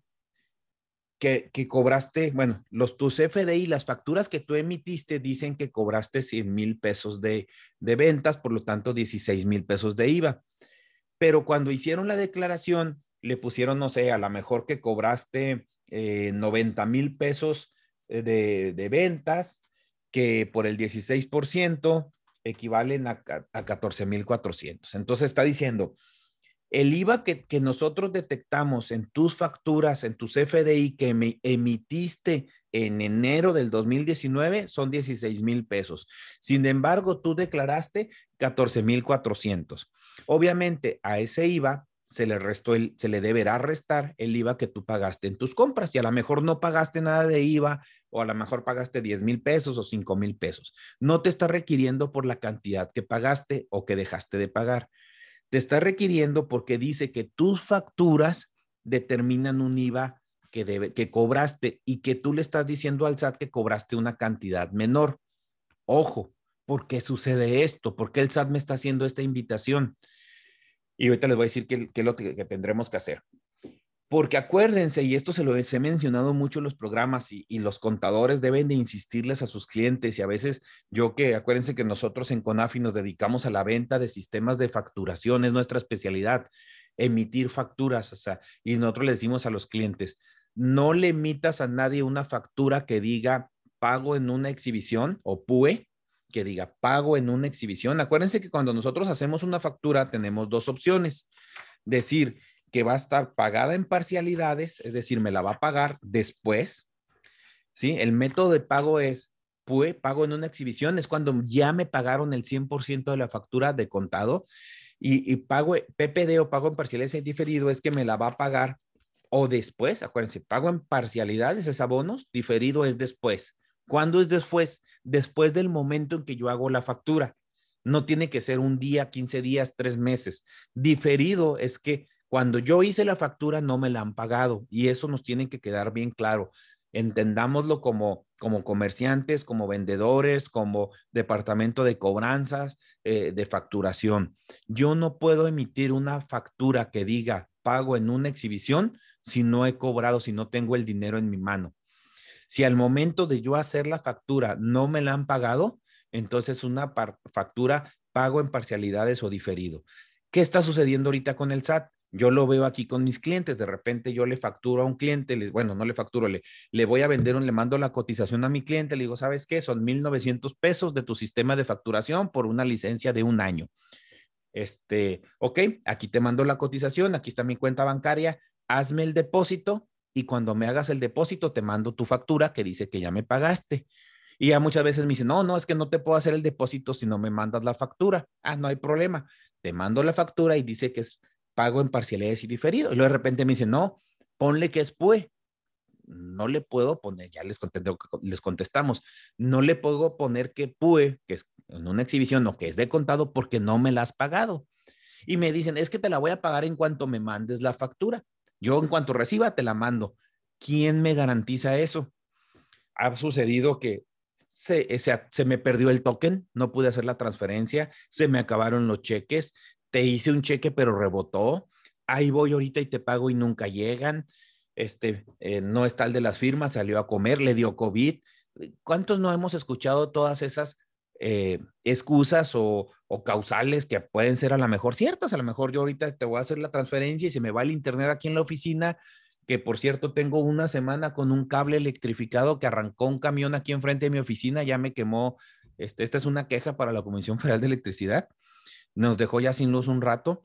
que, cobraste, bueno, los tus FDI, las facturas que tú emitiste dicen que cobraste 100 mil pesos de, ventas, por lo tanto 16 mil pesos de IVA. Pero cuando hicieron la declaración, le pusieron, no sé, a lo mejor que cobraste 90 eh, mil pesos eh, de, de ventas, que por el 16% equivalen a, a 14.400. Entonces está diciendo, el IVA que, nosotros detectamos en tus facturas, en tus FDI que me emitiste en enero del 2019 son 16 mil pesos. Sin embargo, tú declaraste 14,400. Obviamente, a ese IVA se le, restó el, se le deberá restar el IVA que tú pagaste en tus compras y a lo mejor no pagaste nada de IVA o a lo mejor pagaste 10 mil pesos o 5 mil pesos. No te está requiriendo por la cantidad que pagaste o que dejaste de pagar. Te está requiriendo porque dice que tus facturas determinan un IVA que, que cobraste y que tú le estás diciendo al SAT que cobraste una cantidad menor. Ojo, ¿por qué sucede esto? ¿Por qué el SAT me está haciendo esta invitación? Y ahorita les voy a decir qué, es lo que, tendremos que hacer. Porque acuérdense, y esto se lo he mencionado mucho en los programas, y, los contadores deben de insistirles a sus clientes, y a veces yo que, acuérdense que nosotros en CONAFI nos dedicamos a la venta de sistemas de facturación, es nuestra especialidad, emitir facturas, o sea, y nosotros le decimos a los clientes, no le emitas a nadie una factura que diga pago en una exhibición o PUE, que diga pago en una exhibición. Acuérdense que cuando nosotros hacemos una factura tenemos dos opciones, decir, que va a estar pagada en parcialidades, es decir, me la va a pagar después. ¿sí? El método de pago es, pues, pago en una exhibición, es cuando ya me pagaron el 100% de la factura de contado y, y pago PPD o pago en parcialidades es diferido es que me la va a pagar o después, acuérdense, pago en parcialidades es abonos, diferido es después. ¿Cuándo es después? Después del momento en que yo hago la factura. No tiene que ser un día, 15 días, tres meses. Diferido es que cuando yo hice la factura no me la han pagado y eso nos tiene que quedar bien claro. Entendámoslo como, como comerciantes, como vendedores, como departamento de cobranzas, eh, de facturación. Yo no puedo emitir una factura que diga pago en una exhibición si no he cobrado, si no tengo el dinero en mi mano. Si al momento de yo hacer la factura no me la han pagado, entonces una factura pago en parcialidades o diferido. ¿Qué está sucediendo ahorita con el SAT? Yo lo veo aquí con mis clientes, de repente yo le facturo a un cliente, bueno, no le facturo, le, voy a vender, un, le mando la cotización a mi cliente, le digo, ¿sabes qué? Son 1.900 pesos de tu sistema de facturación por una licencia de un año. Este, ok, aquí te mando la cotización, aquí está mi cuenta bancaria, hazme el depósito y cuando me hagas el depósito te mando tu factura que dice que ya me pagaste. Y ya muchas veces me dicen, no, no, es que no te puedo hacer el depósito si no me mandas la factura. Ah, no hay problema. Te mando la factura y dice que es pago en parcialidades y diferido. Y luego de repente me dicen, no, ponle que es PUE. No le puedo poner, ya les, contestamos, no le puedo poner que PUE, que es en una exhibición o que es de contado porque no me la has pagado. Y me dicen, es que te la voy a pagar en cuanto me mandes la factura. Yo en cuanto reciba, te la mando. ¿Quién me garantiza eso? Ha sucedido que se, me perdió el token, no pude hacer la transferencia, se me acabaron los cheques, te hice un cheque pero rebotó, ahí voy ahorita y te pago y nunca llegan, este, eh, no está el de las firmas, salió a comer, le dio COVID. ¿Cuántos no hemos escuchado todas esas eh, excusas o, causales que pueden ser a lo mejor ciertas? A lo mejor yo ahorita te voy a hacer la transferencia y se me va el internet aquí en la oficina, que por cierto tengo una semana con un cable electrificado que arrancó un camión aquí enfrente de mi oficina, ya me quemó. Este, esta es una queja para la Comisión Federal de Electricidad nos dejó ya sin luz un rato.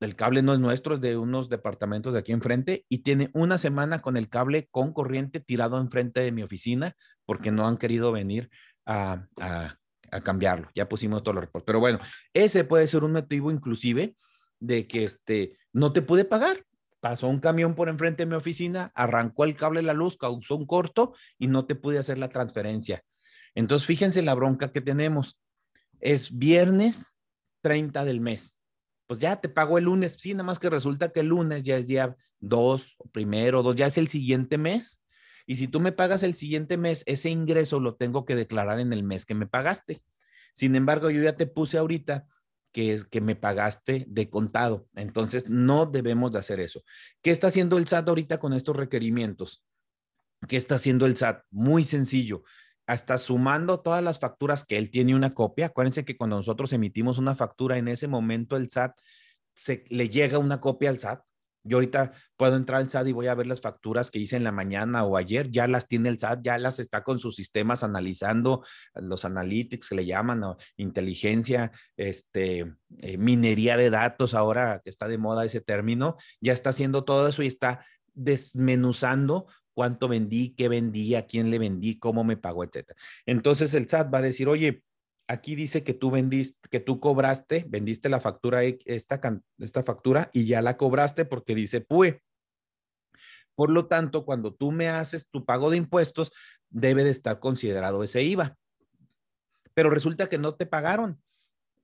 El cable no es nuestro, es de unos departamentos de aquí enfrente y tiene una semana con el cable con corriente tirado enfrente de mi oficina porque no han querido venir a, cambiarlo. Ya pusimos todos los reportes. Pero bueno, ese puede ser un motivo inclusive de que este, no te pude pagar. Pasó un camión por enfrente de mi oficina, arrancó el cable la luz, causó un corto y no te pude hacer la transferencia. Entonces, fíjense la bronca que tenemos. Es viernes, 30 del mes. Pues ya te pago el lunes, sí, nada más que resulta que el lunes ya es día 2, primero, 2, ya es el siguiente mes. Y si tú me pagas el siguiente mes, ese ingreso lo tengo que declarar en el mes que me pagaste. Sin embargo, yo ya te puse ahorita que es que me pagaste de contado. Entonces, no debemos de hacer eso. ¿Qué está haciendo el SAT ahorita con estos requerimientos? ¿Qué está haciendo el SAT? Muy sencillo hasta sumando todas las facturas que él tiene una copia. Acuérdense que cuando nosotros emitimos una factura, en ese momento el SAT se, le llega una copia al SAT. Yo ahorita puedo entrar al SAT y voy a ver las facturas que hice en la mañana o ayer, ya las tiene el SAT, ya las está con sus sistemas analizando, los analytics que le llaman, inteligencia, este, eh, minería de datos, ahora que está de moda ese término, ya está haciendo todo eso y está desmenuzando cuánto vendí, qué vendí, a quién le vendí, cómo me pagó, etcétera. Entonces el SAT va a decir, oye, aquí dice que tú vendiste, que tú cobraste, vendiste la factura, esta, esta factura y ya la cobraste porque dice PUE. Por lo tanto, cuando tú me haces tu pago de impuestos, debe de estar considerado ese IVA. Pero resulta que no te pagaron.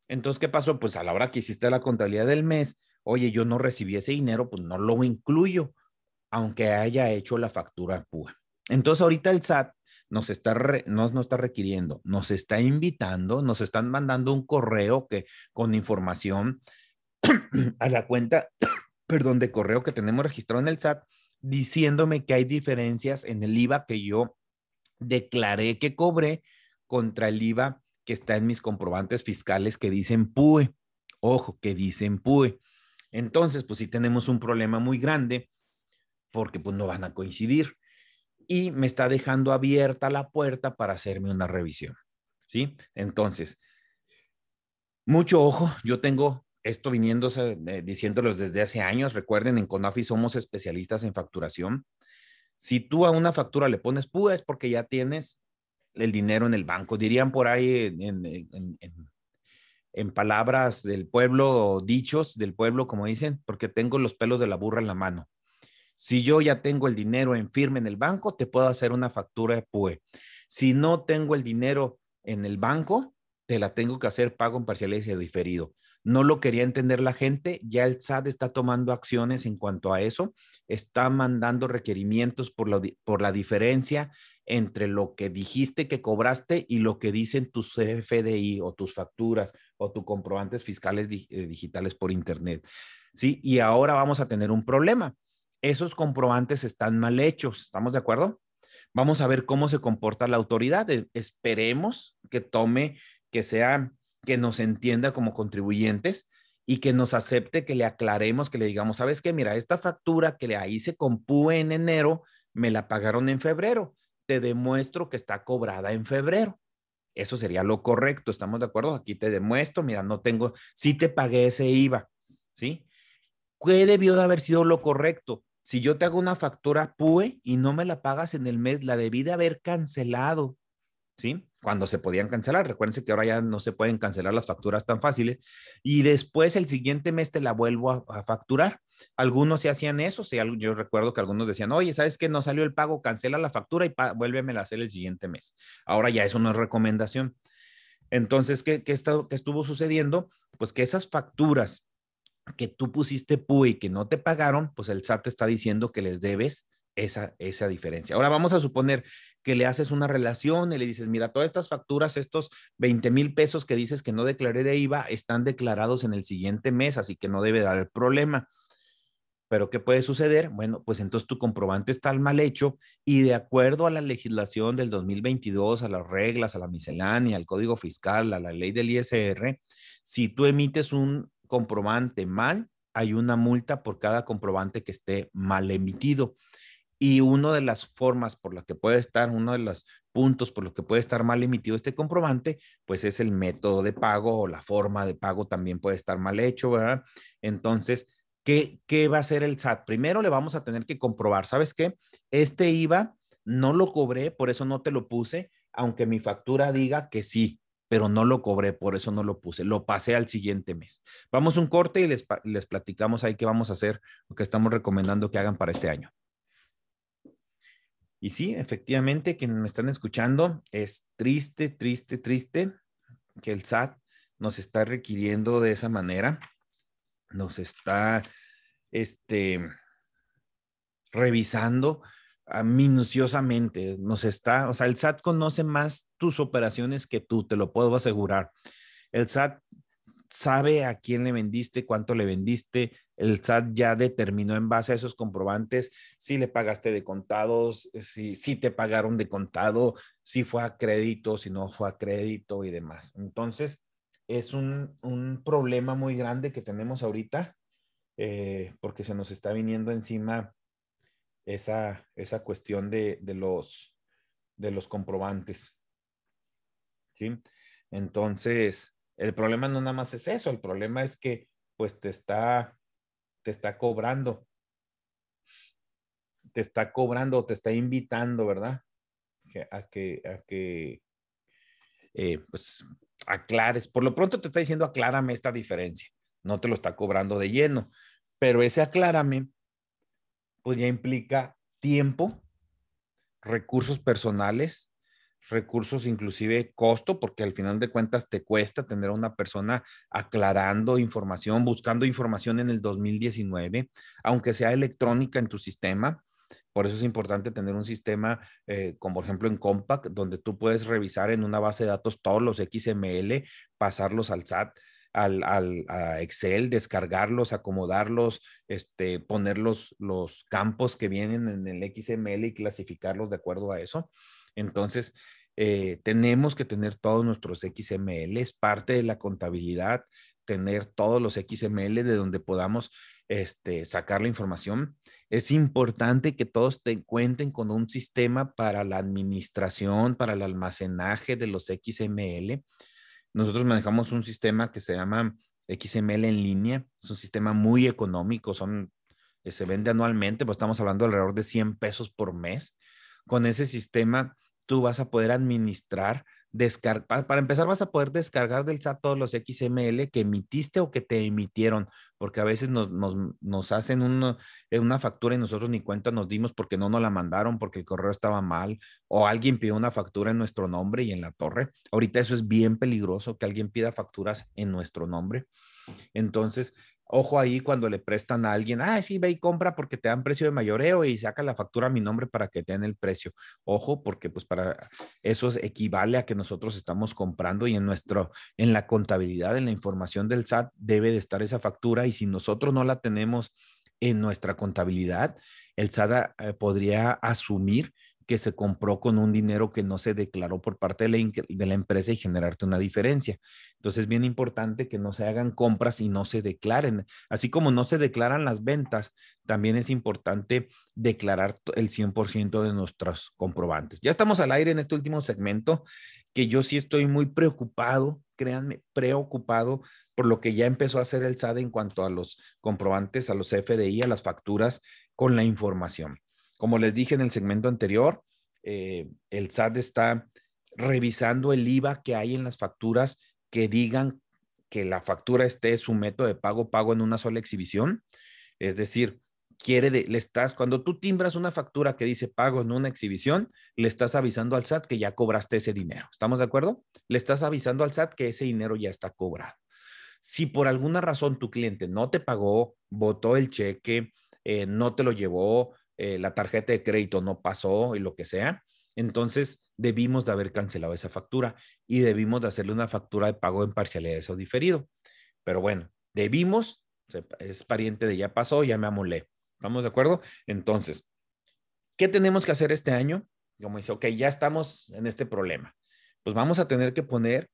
Entonces, ¿qué pasó? Pues a la hora que hiciste la contabilidad del mes, oye, yo no recibí ese dinero, pues no lo incluyo aunque haya hecho la factura PUE, Entonces ahorita el SAT nos está, nos, está requiriendo, nos está invitando, nos están mandando un correo que con información a la cuenta, perdón, de correo que tenemos registrado en el SAT, diciéndome que hay diferencias en el IVA que yo declaré que cobré contra el IVA que está en mis comprobantes fiscales que dicen PUE. Ojo, que dicen PUE. Entonces, pues si tenemos un problema muy grande porque pues no van a coincidir. Y me está dejando abierta la puerta para hacerme una revisión. ¿Sí? Entonces, mucho ojo, yo tengo esto viniéndose, eh, diciéndolos desde hace años. Recuerden, en CONAFI somos especialistas en facturación. Si tú a una factura le pones púa es porque ya tienes el dinero en el banco. Dirían por ahí en, en, en, palabras del pueblo, dichos del pueblo, como dicen, porque tengo los pelos de la burra en la mano. Si yo ya tengo el dinero en firme en el banco, te puedo hacer una factura de PUE. Si no tengo el dinero en el banco, te la tengo que hacer pago en parciales y diferido. No lo quería entender la gente, ya el SAT está tomando acciones en cuanto a eso, está mandando requerimientos por la, diferencia entre lo que dijiste que cobraste y lo que dicen tus CFDI o tus facturas o tus comprobantes fiscales eh, digitales por Internet. ¿Sí? Y ahora vamos a tener un problema esos comprobantes están mal hechos, ¿estamos de acuerdo? Vamos a ver cómo se comporta la autoridad. Eh, esperemos que tome, que sea, que nos entienda como contribuyentes y que nos acepte, que le aclaremos, que le digamos, ¿sabes qué? Mira, esta factura que le ahí se PUE en enero, me la pagaron en febrero. Te demuestro que está cobrada en febrero. Eso sería lo correcto, ¿estamos de acuerdo? Aquí te demuestro, mira, no tengo, sí te pagué ese IVA, ¿sí? ¿Qué debió de haber sido lo correcto? Si yo te hago una factura PUE y no me la pagas en el mes, la debí de haber cancelado, ¿sí? Cuando se podían cancelar. Recuérdense que ahora ya no se pueden cancelar las facturas tan fáciles. Y después el siguiente mes te la vuelvo a, facturar. Algunos se hacían eso. yo recuerdo que algunos decían, oye, ¿sabes qué? No salió el pago, cancela la factura y vuélvemela a hacer el siguiente mes. Ahora ya eso no es recomendación. Entonces, ¿qué, ¿qué estuvo sucediendo? Pues que esas facturas que tú pusiste PU y que no te pagaron, pues el SAT te está diciendo que les debes esa, esa diferencia. Ahora vamos a suponer que le haces una relación y le dices, mira, todas estas facturas, estos 20 mil pesos que dices que no declaré de IVA, están declarados en el siguiente mes, así que no debe dar el problema. Pero ¿qué puede suceder? Bueno, pues entonces tu comprobante está mal hecho y de acuerdo a la legislación del 2022, a las reglas, a la miscelánea, al código fiscal, a la ley del ISR, si tú emites un comprobante mal, hay una multa por cada comprobante que esté mal emitido. Y uno de las formas por las que puede estar, uno de los puntos por los que puede estar mal emitido este comprobante, pues es el método de pago o la forma de pago también puede estar mal hecho, ¿verdad? Entonces, ¿qué, qué va a hacer el SAT? Primero le vamos a tener que comprobar, ¿sabes qué? Este IVA no lo cobré, por eso no te lo puse, aunque mi factura diga que sí, pero no lo cobré, por eso no lo puse, lo pasé al siguiente mes. Vamos un corte y les, platicamos ahí qué vamos a hacer, lo que estamos recomendando que hagan para este año. Y sí, efectivamente, quienes me están escuchando, es triste, triste, triste que el SAT nos está requiriendo de esa manera, nos está este, revisando minuciosamente, nos está, o sea, el SAT conoce más tus operaciones que tú, te lo puedo asegurar. El SAT sabe a quién le vendiste, cuánto le vendiste, el SAT ya determinó en base a esos comprobantes si le pagaste de contados, si, si te pagaron de contado, si fue a crédito, si no fue a crédito y demás. Entonces, es un, un problema muy grande que tenemos ahorita, eh, porque se nos está viniendo encima esa, esa cuestión de, de, los, de los comprobantes. ¿Sí? Entonces, el problema no nada más es eso, el problema es que pues te está, te está cobrando, te está cobrando, te está invitando, ¿verdad? A que, a que eh, pues aclares, por lo pronto te está diciendo aclárame esta diferencia, no te lo está cobrando de lleno, pero ese aclárame pues ya implica tiempo, recursos personales, recursos inclusive costo, porque al final de cuentas te cuesta tener a una persona aclarando información, buscando información en el 2019, aunque sea electrónica en tu sistema. Por eso es importante tener un sistema eh, como por ejemplo en Compact, donde tú puedes revisar en una base de datos todos los XML, pasarlos al SAT, al, Excel, descargarlos, acomodarlos, este, poner los, campos que vienen en el XML y clasificarlos de acuerdo a eso. Entonces, eh, tenemos que tener todos nuestros XML, es parte de la contabilidad, tener todos los XML de donde podamos este, sacar la información. Es importante que todos te cuenten con un sistema para la administración, para el almacenaje de los XML. Nosotros manejamos un sistema que se llama XML en línea. Es un sistema muy económico, son, eh, se vende anualmente, pues estamos hablando alrededor de 100 pesos por mes. Con ese sistema tú vas a poder administrar descargar, para, empezar vas a poder descargar del SAT todos los XML que emitiste o que te emitieron, porque a veces nos, hacen eh, una factura y nosotros ni cuenta nos dimos porque no nos la mandaron, porque el correo estaba mal, o alguien pidió una factura en nuestro nombre y en la torre. Ahorita eso es bien peligroso, que alguien pida facturas en nuestro nombre. Entonces, Ojo ahí cuando le prestan a alguien, ah, sí, ve y compra porque te dan precio de mayoreo y saca la factura a mi nombre para que te den el precio. Ojo, porque pues para eso equivale a que nosotros estamos comprando y en nuestro, en la contabilidad, en la información del SAT debe de estar esa factura y si nosotros no la tenemos en nuestra contabilidad, el SAT eh, podría asumir que se compró con un dinero que no se declaró por parte de la, empresa y generarte una diferencia. Entonces es bien importante que no se hagan compras y no se declaren. Así como no se declaran las ventas, también es importante declarar el 100% de nuestros comprobantes. Ya estamos al aire en este último segmento, que yo sí estoy muy preocupado, créanme, preocupado por lo que ya empezó a hacer el SAD en cuanto a los comprobantes, a los FDI, a las facturas con la información. Como les dije en el segmento anterior, eh, el SAT está revisando el IVA que hay en las facturas que digan que la factura esté su método de pago pago en una sola exhibición. Es decir, quiere le estás cuando tú timbras una factura que dice pago en una exhibición, le estás avisando al SAT que ya cobraste ese dinero. ¿Estamos de acuerdo? Le estás avisando al SAT que ese dinero ya está cobrado. Si por alguna razón tu cliente no te pagó, votó el cheque, eh, no te lo llevó, eh, la tarjeta de crédito no pasó y lo que sea. Entonces, debimos de haber cancelado esa factura y debimos de hacerle una factura de pago en parcialidades o diferido. Pero bueno, debimos, es pariente de ya pasó, ya me amolé. ¿Estamos de acuerdo? Entonces, ¿qué tenemos que hacer este año? Como dice, ok, ya estamos en este problema. Pues vamos a tener que poner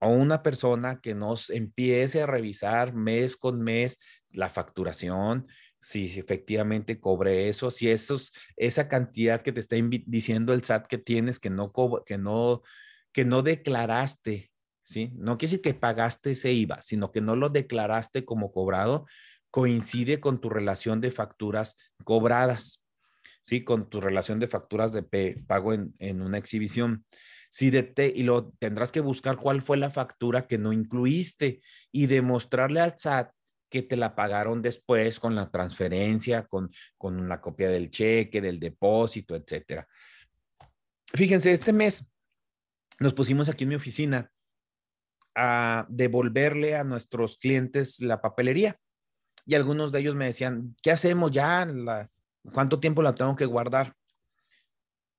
a una persona que nos empiece a revisar mes con mes la facturación, si, efectivamente cobré eso, si esos, esa cantidad que te está diciendo el SAT que tienes, que no, que no, que no declaraste, ¿sí? No quiere decir que pagaste ese IVA, sino que no lo declaraste como cobrado, coincide con tu relación de facturas cobradas, ¿sí? Con tu relación de facturas de pago en, una exhibición. y lo tendrás que buscar cuál fue la factura que no incluiste y demostrarle al SAT que te la pagaron después con la transferencia, con, con la copia del cheque, del depósito, etcétera. Fíjense, este mes nos pusimos aquí en mi oficina a devolverle a nuestros clientes la papelería. Y algunos de ellos me decían, ¿qué hacemos ya? ¿Cuánto tiempo la tengo que guardar?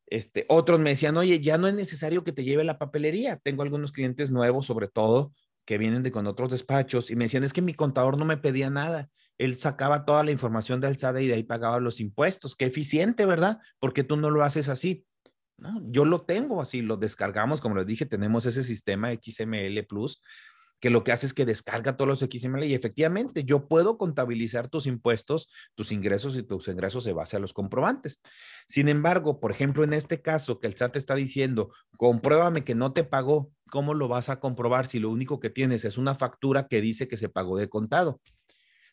Este, otros me decían, oye, ya no es necesario que te lleve la papelería. Tengo algunos clientes nuevos, sobre todo, que vienen de con otros despachos y me decían, es que mi contador no me pedía nada. Él sacaba toda la información de alzada y de ahí pagaba los impuestos. Qué eficiente, ¿verdad? Porque tú no lo haces así. No, yo lo tengo así, lo descargamos, como les dije, tenemos ese sistema XML Plus que lo que hace es que descarga todos los XML y efectivamente yo puedo contabilizar tus impuestos, tus ingresos y tus ingresos se base a los comprobantes. Sin embargo, por ejemplo, en este caso que el SAT está diciendo, compruébame que no te pagó, ¿cómo lo vas a comprobar si lo único que tienes es una factura que dice que se pagó de contado?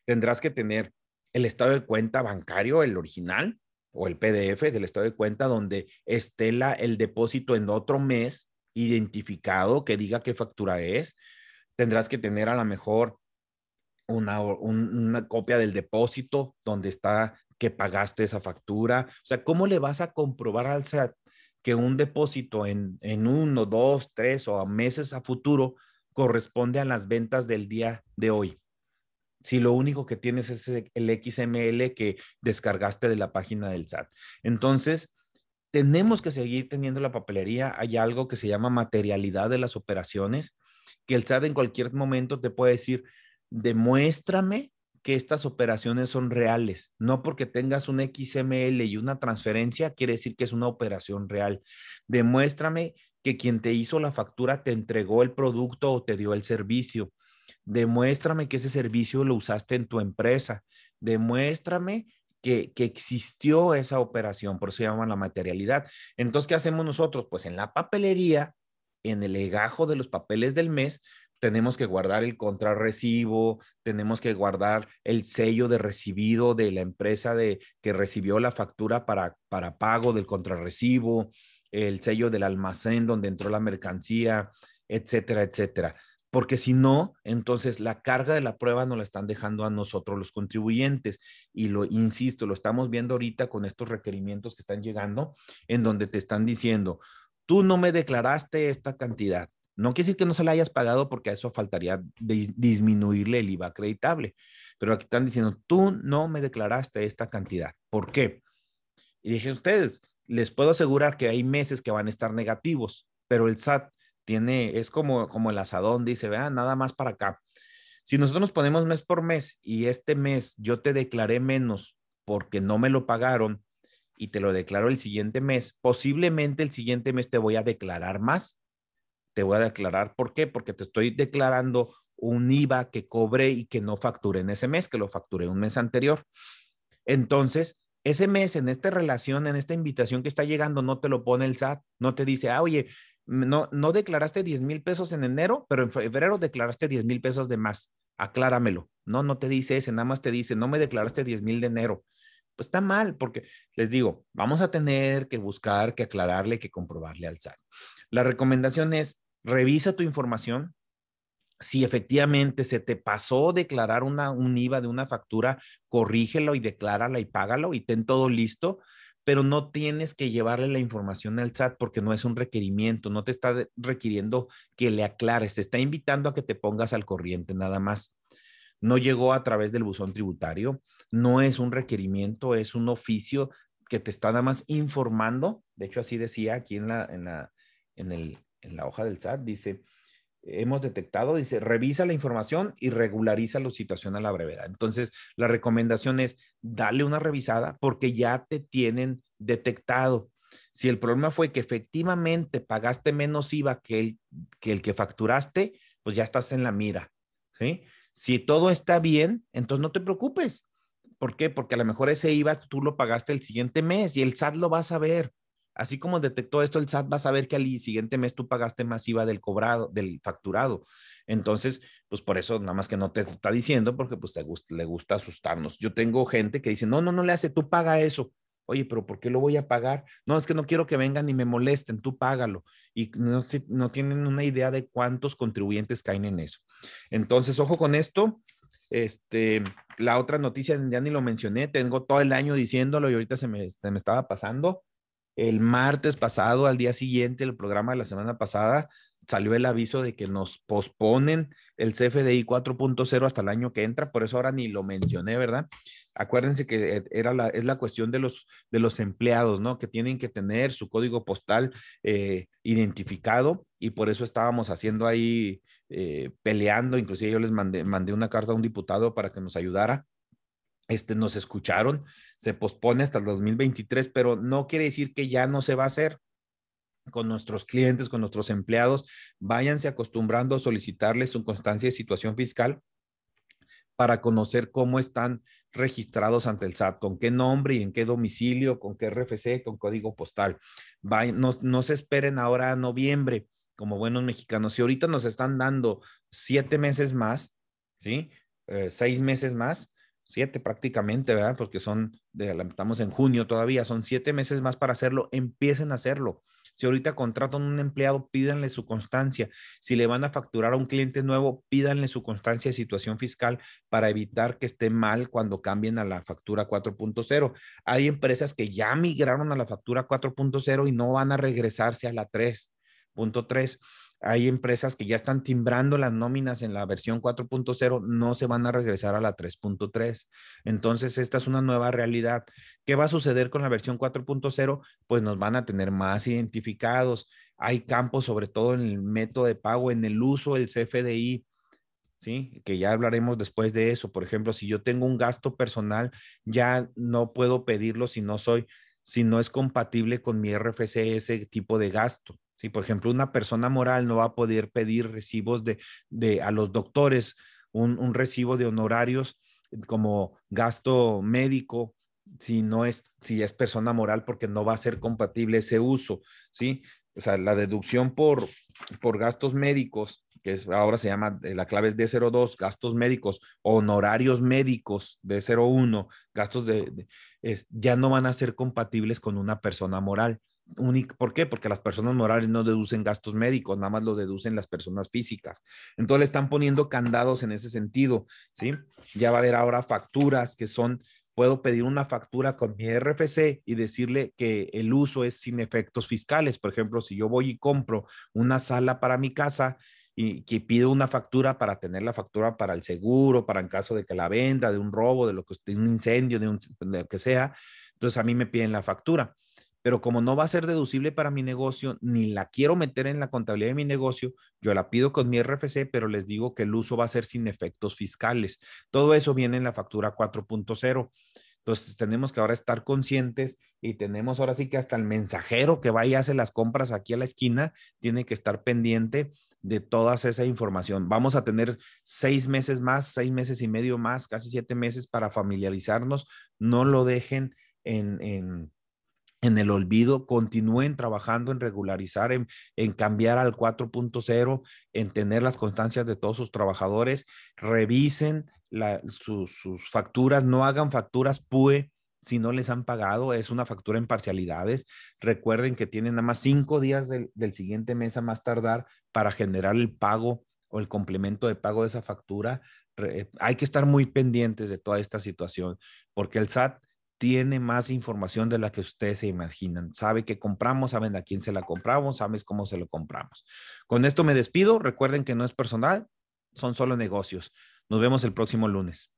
Tendrás que tener el estado de cuenta bancario, el original, o el PDF del estado de cuenta donde esté la, el depósito en otro mes identificado que diga qué factura es, tendrás que tener a lo mejor una, copia del depósito donde está que pagaste esa factura. O sea, ¿cómo le vas a comprobar al SAT que un depósito en, uno, dos, tres o meses a futuro corresponde a las ventas del día de hoy? Si lo único que tienes es el XML que descargaste de la página del SAT. Entonces, tenemos que seguir teniendo la papelería. Hay algo que se llama materialidad de las operaciones que el SAT en cualquier momento te puede decir, demuéstrame que estas operaciones son reales. No porque tengas un XML y una transferencia quiere decir que es una operación real. Demuéstrame que quien te hizo la factura te entregó el producto o te dio el servicio. Demuéstrame que ese servicio lo usaste en tu empresa. Demuéstrame que, que, existió esa operación, por eso se llama la materialidad. Entonces, ¿qué hacemos nosotros? Pues en la papelería en el legajo de los papeles del mes, tenemos que guardar el contrarrecibo, tenemos que guardar el sello de recibido de la empresa de, que recibió la factura para, para pago del contrarrecibo, el sello del almacén donde entró la mercancía, etcétera, etcétera. Porque si no, entonces la carga de la prueba no la están dejando a nosotros los contribuyentes. Y lo insisto, lo estamos viendo ahorita con estos requerimientos que están llegando, en donde te están diciendo, tú no me declaraste esta cantidad. No quiere decir que no se la hayas pagado porque a eso faltaría disminuirle el IVA acreditable. Pero aquí están diciendo, tú no me declaraste esta cantidad. ¿Por qué? Y dije, ustedes, les puedo asegurar que hay meses que van a estar negativos, pero el SAT tiene, es como, como el asadón, dice, vean, nada más para acá. Si nosotros nos ponemos mes por mes y este mes yo te declaré menos porque no me lo pagaron, y te lo declaro el siguiente mes, posiblemente el siguiente mes te voy a declarar más. Te voy a declarar, ¿por qué? Porque te estoy declarando un IVA que cobré y que no facturé en ese mes, que lo facturé un mes anterior. Entonces, ese mes, en esta relación, en esta invitación que está llegando, no te lo pone el SAT, no te dice, ah, oye, mm, no, no declaraste 10 mil pesos en enero, pero en febrero declaraste 10 mil pesos de más. Acláramelo. No, no te dice ese, nada más te dice, no me declaraste 10 mil de enero pues está mal, porque les digo, vamos a tener que buscar, que aclararle, que comprobarle al SAT. La recomendación es, revisa tu información. Si efectivamente se te pasó declarar una, un IVA de una factura, corrígelo y declárala y págalo y ten todo listo, pero no tienes que llevarle la información al SAT porque no es un requerimiento, no te está requiriendo que le aclares, te está invitando a que te pongas al corriente nada más. No llegó a través del buzón tributario, no es un requerimiento, es un oficio que te está nada más informando. De hecho, así decía aquí en la, en la, en el, en la hoja del SAT, dice, hemos detectado, dice, revisa la información y regulariza la situación a la brevedad. Entonces, la recomendación es darle una revisada porque ya te tienen detectado. Si el problema fue que efectivamente pagaste menos IVA que el que, el que facturaste, pues ya estás en la mira. ¿sí? Si todo está bien, entonces no te preocupes. ¿Por qué? Porque a lo mejor ese IVA tú lo pagaste el siguiente mes y el SAT lo va a saber. Así como detectó esto, el SAT va a saber que al siguiente mes tú pagaste más IVA del cobrado, del facturado. Entonces, pues por eso nada más que no te está diciendo, porque pues le gusta asustarnos. Yo tengo gente que dice, no, no, no le hace, tú paga eso. Oye, pero ¿por qué lo voy a pagar? No, es que no quiero que vengan y me molesten, tú págalo. Y no, no tienen una idea de cuántos contribuyentes caen en eso. Entonces, ojo con esto, este, la otra noticia, ya ni lo mencioné, tengo todo el año diciéndolo y ahorita se me, estaba pasando. El martes pasado, al día siguiente, el programa de la semana pasada, salió el aviso de que nos posponen el CFDI 4.0 hasta el año que entra, por eso ahora ni lo mencioné, ¿verdad? Acuérdense que eh, era la, es la cuestión de los, de los empleados, ¿no? Que tienen que tener su código postal eh, identificado y por eso estábamos haciendo ahí eh, peleando, inclusive yo les mandé, mandé una carta a un diputado para que nos ayudara. Este, nos escucharon, se pospone hasta el 2023, pero no quiere decir que ya no se va a hacer con nuestros clientes, con nuestros empleados, váyanse acostumbrando a solicitarles su constancia de situación fiscal para conocer cómo están registrados ante el SAT, con qué nombre y en qué domicilio, con qué RFC, con código postal. no, no se esperen ahora a noviembre como buenos mexicanos, si ahorita nos están dando siete meses más, ¿sí? Eh, seis meses más, siete prácticamente, ¿verdad? Porque son, de, estamos en junio todavía, son siete meses más para hacerlo, empiecen a hacerlo. Si ahorita contratan un empleado, pídanle su constancia. Si le van a facturar a un cliente nuevo, pídanle su constancia de situación fiscal para evitar que esté mal cuando cambien a la factura 4.0. Hay empresas que ya migraron a la factura 4.0 y no van a regresarse a la 3. Punto tres, hay empresas que ya están timbrando las nóminas en la versión 4.0, no se van a regresar a la 3.3. Entonces, esta es una nueva realidad. ¿Qué va a suceder con la versión 4.0? Pues nos van a tener más identificados. Hay campos, sobre todo en el método de pago, en el uso del CFDI, ¿sí? Que ya hablaremos después de eso. Por ejemplo, si yo tengo un gasto personal, ya no puedo pedirlo si no soy, si no es compatible con mi RFC ese tipo de gasto por ejemplo, una persona moral no va a poder pedir recibos de, a los doctores, un, recibo de honorarios como gasto médico si no es si es persona moral porque no va a ser compatible ese uso, ¿sí? O sea, la deducción por por gastos médicos que ahora se llama, eh, la clave es D02, gastos médicos, honorarios médicos D01, gastos de, ya no van a ser compatibles con una persona moral. ¿Por qué? Porque las personas morales no deducen gastos médicos, nada más lo deducen las personas físicas. Entonces le están poniendo candados en ese sentido, ¿sí? Ya va a haber ahora facturas que son, puedo pedir una factura con mi RFC y decirle que el uso es sin efectos fiscales. Por ejemplo, si yo voy y compro una sala para mi casa y que pido una factura para tener la factura para el seguro, para en caso de que la venda, de un robo, de lo que un incendio, de lo que sea, entonces a mí me piden la factura pero como no va a ser deducible para mi negocio, ni la quiero meter en la contabilidad de mi negocio, yo la pido con mi RFC, pero les digo que el uso va a ser sin efectos fiscales. Todo eso viene en la factura 4.0. Entonces tenemos que ahora estar conscientes y tenemos ahora sí que hasta el mensajero que va y hace las compras aquí a la esquina tiene que estar pendiente de toda esa información. Vamos a tener seis meses más, seis meses y medio más, casi siete meses para familiarizarnos. No lo dejen en, en en el olvido, continúen trabajando en regularizar, en, cambiar al 4.0, en tener las constancias de todos sus trabajadores, revisen sus facturas, no hagan facturas PUE si no les han pagado, es una factura en parcialidades. Recuerden que tienen nada más cinco días del, siguiente mes a más tardar para generar el pago o el complemento de pago de esa factura. hay que estar muy pendientes de toda esta situación, porque el SAT tiene más información de la que ustedes se imaginan. Sabe que compramos, saben a quién se la compramos, sabes cómo se lo compramos. Con esto me despido. Recuerden que no es personal, son solo negocios. Nos vemos el próximo lunes.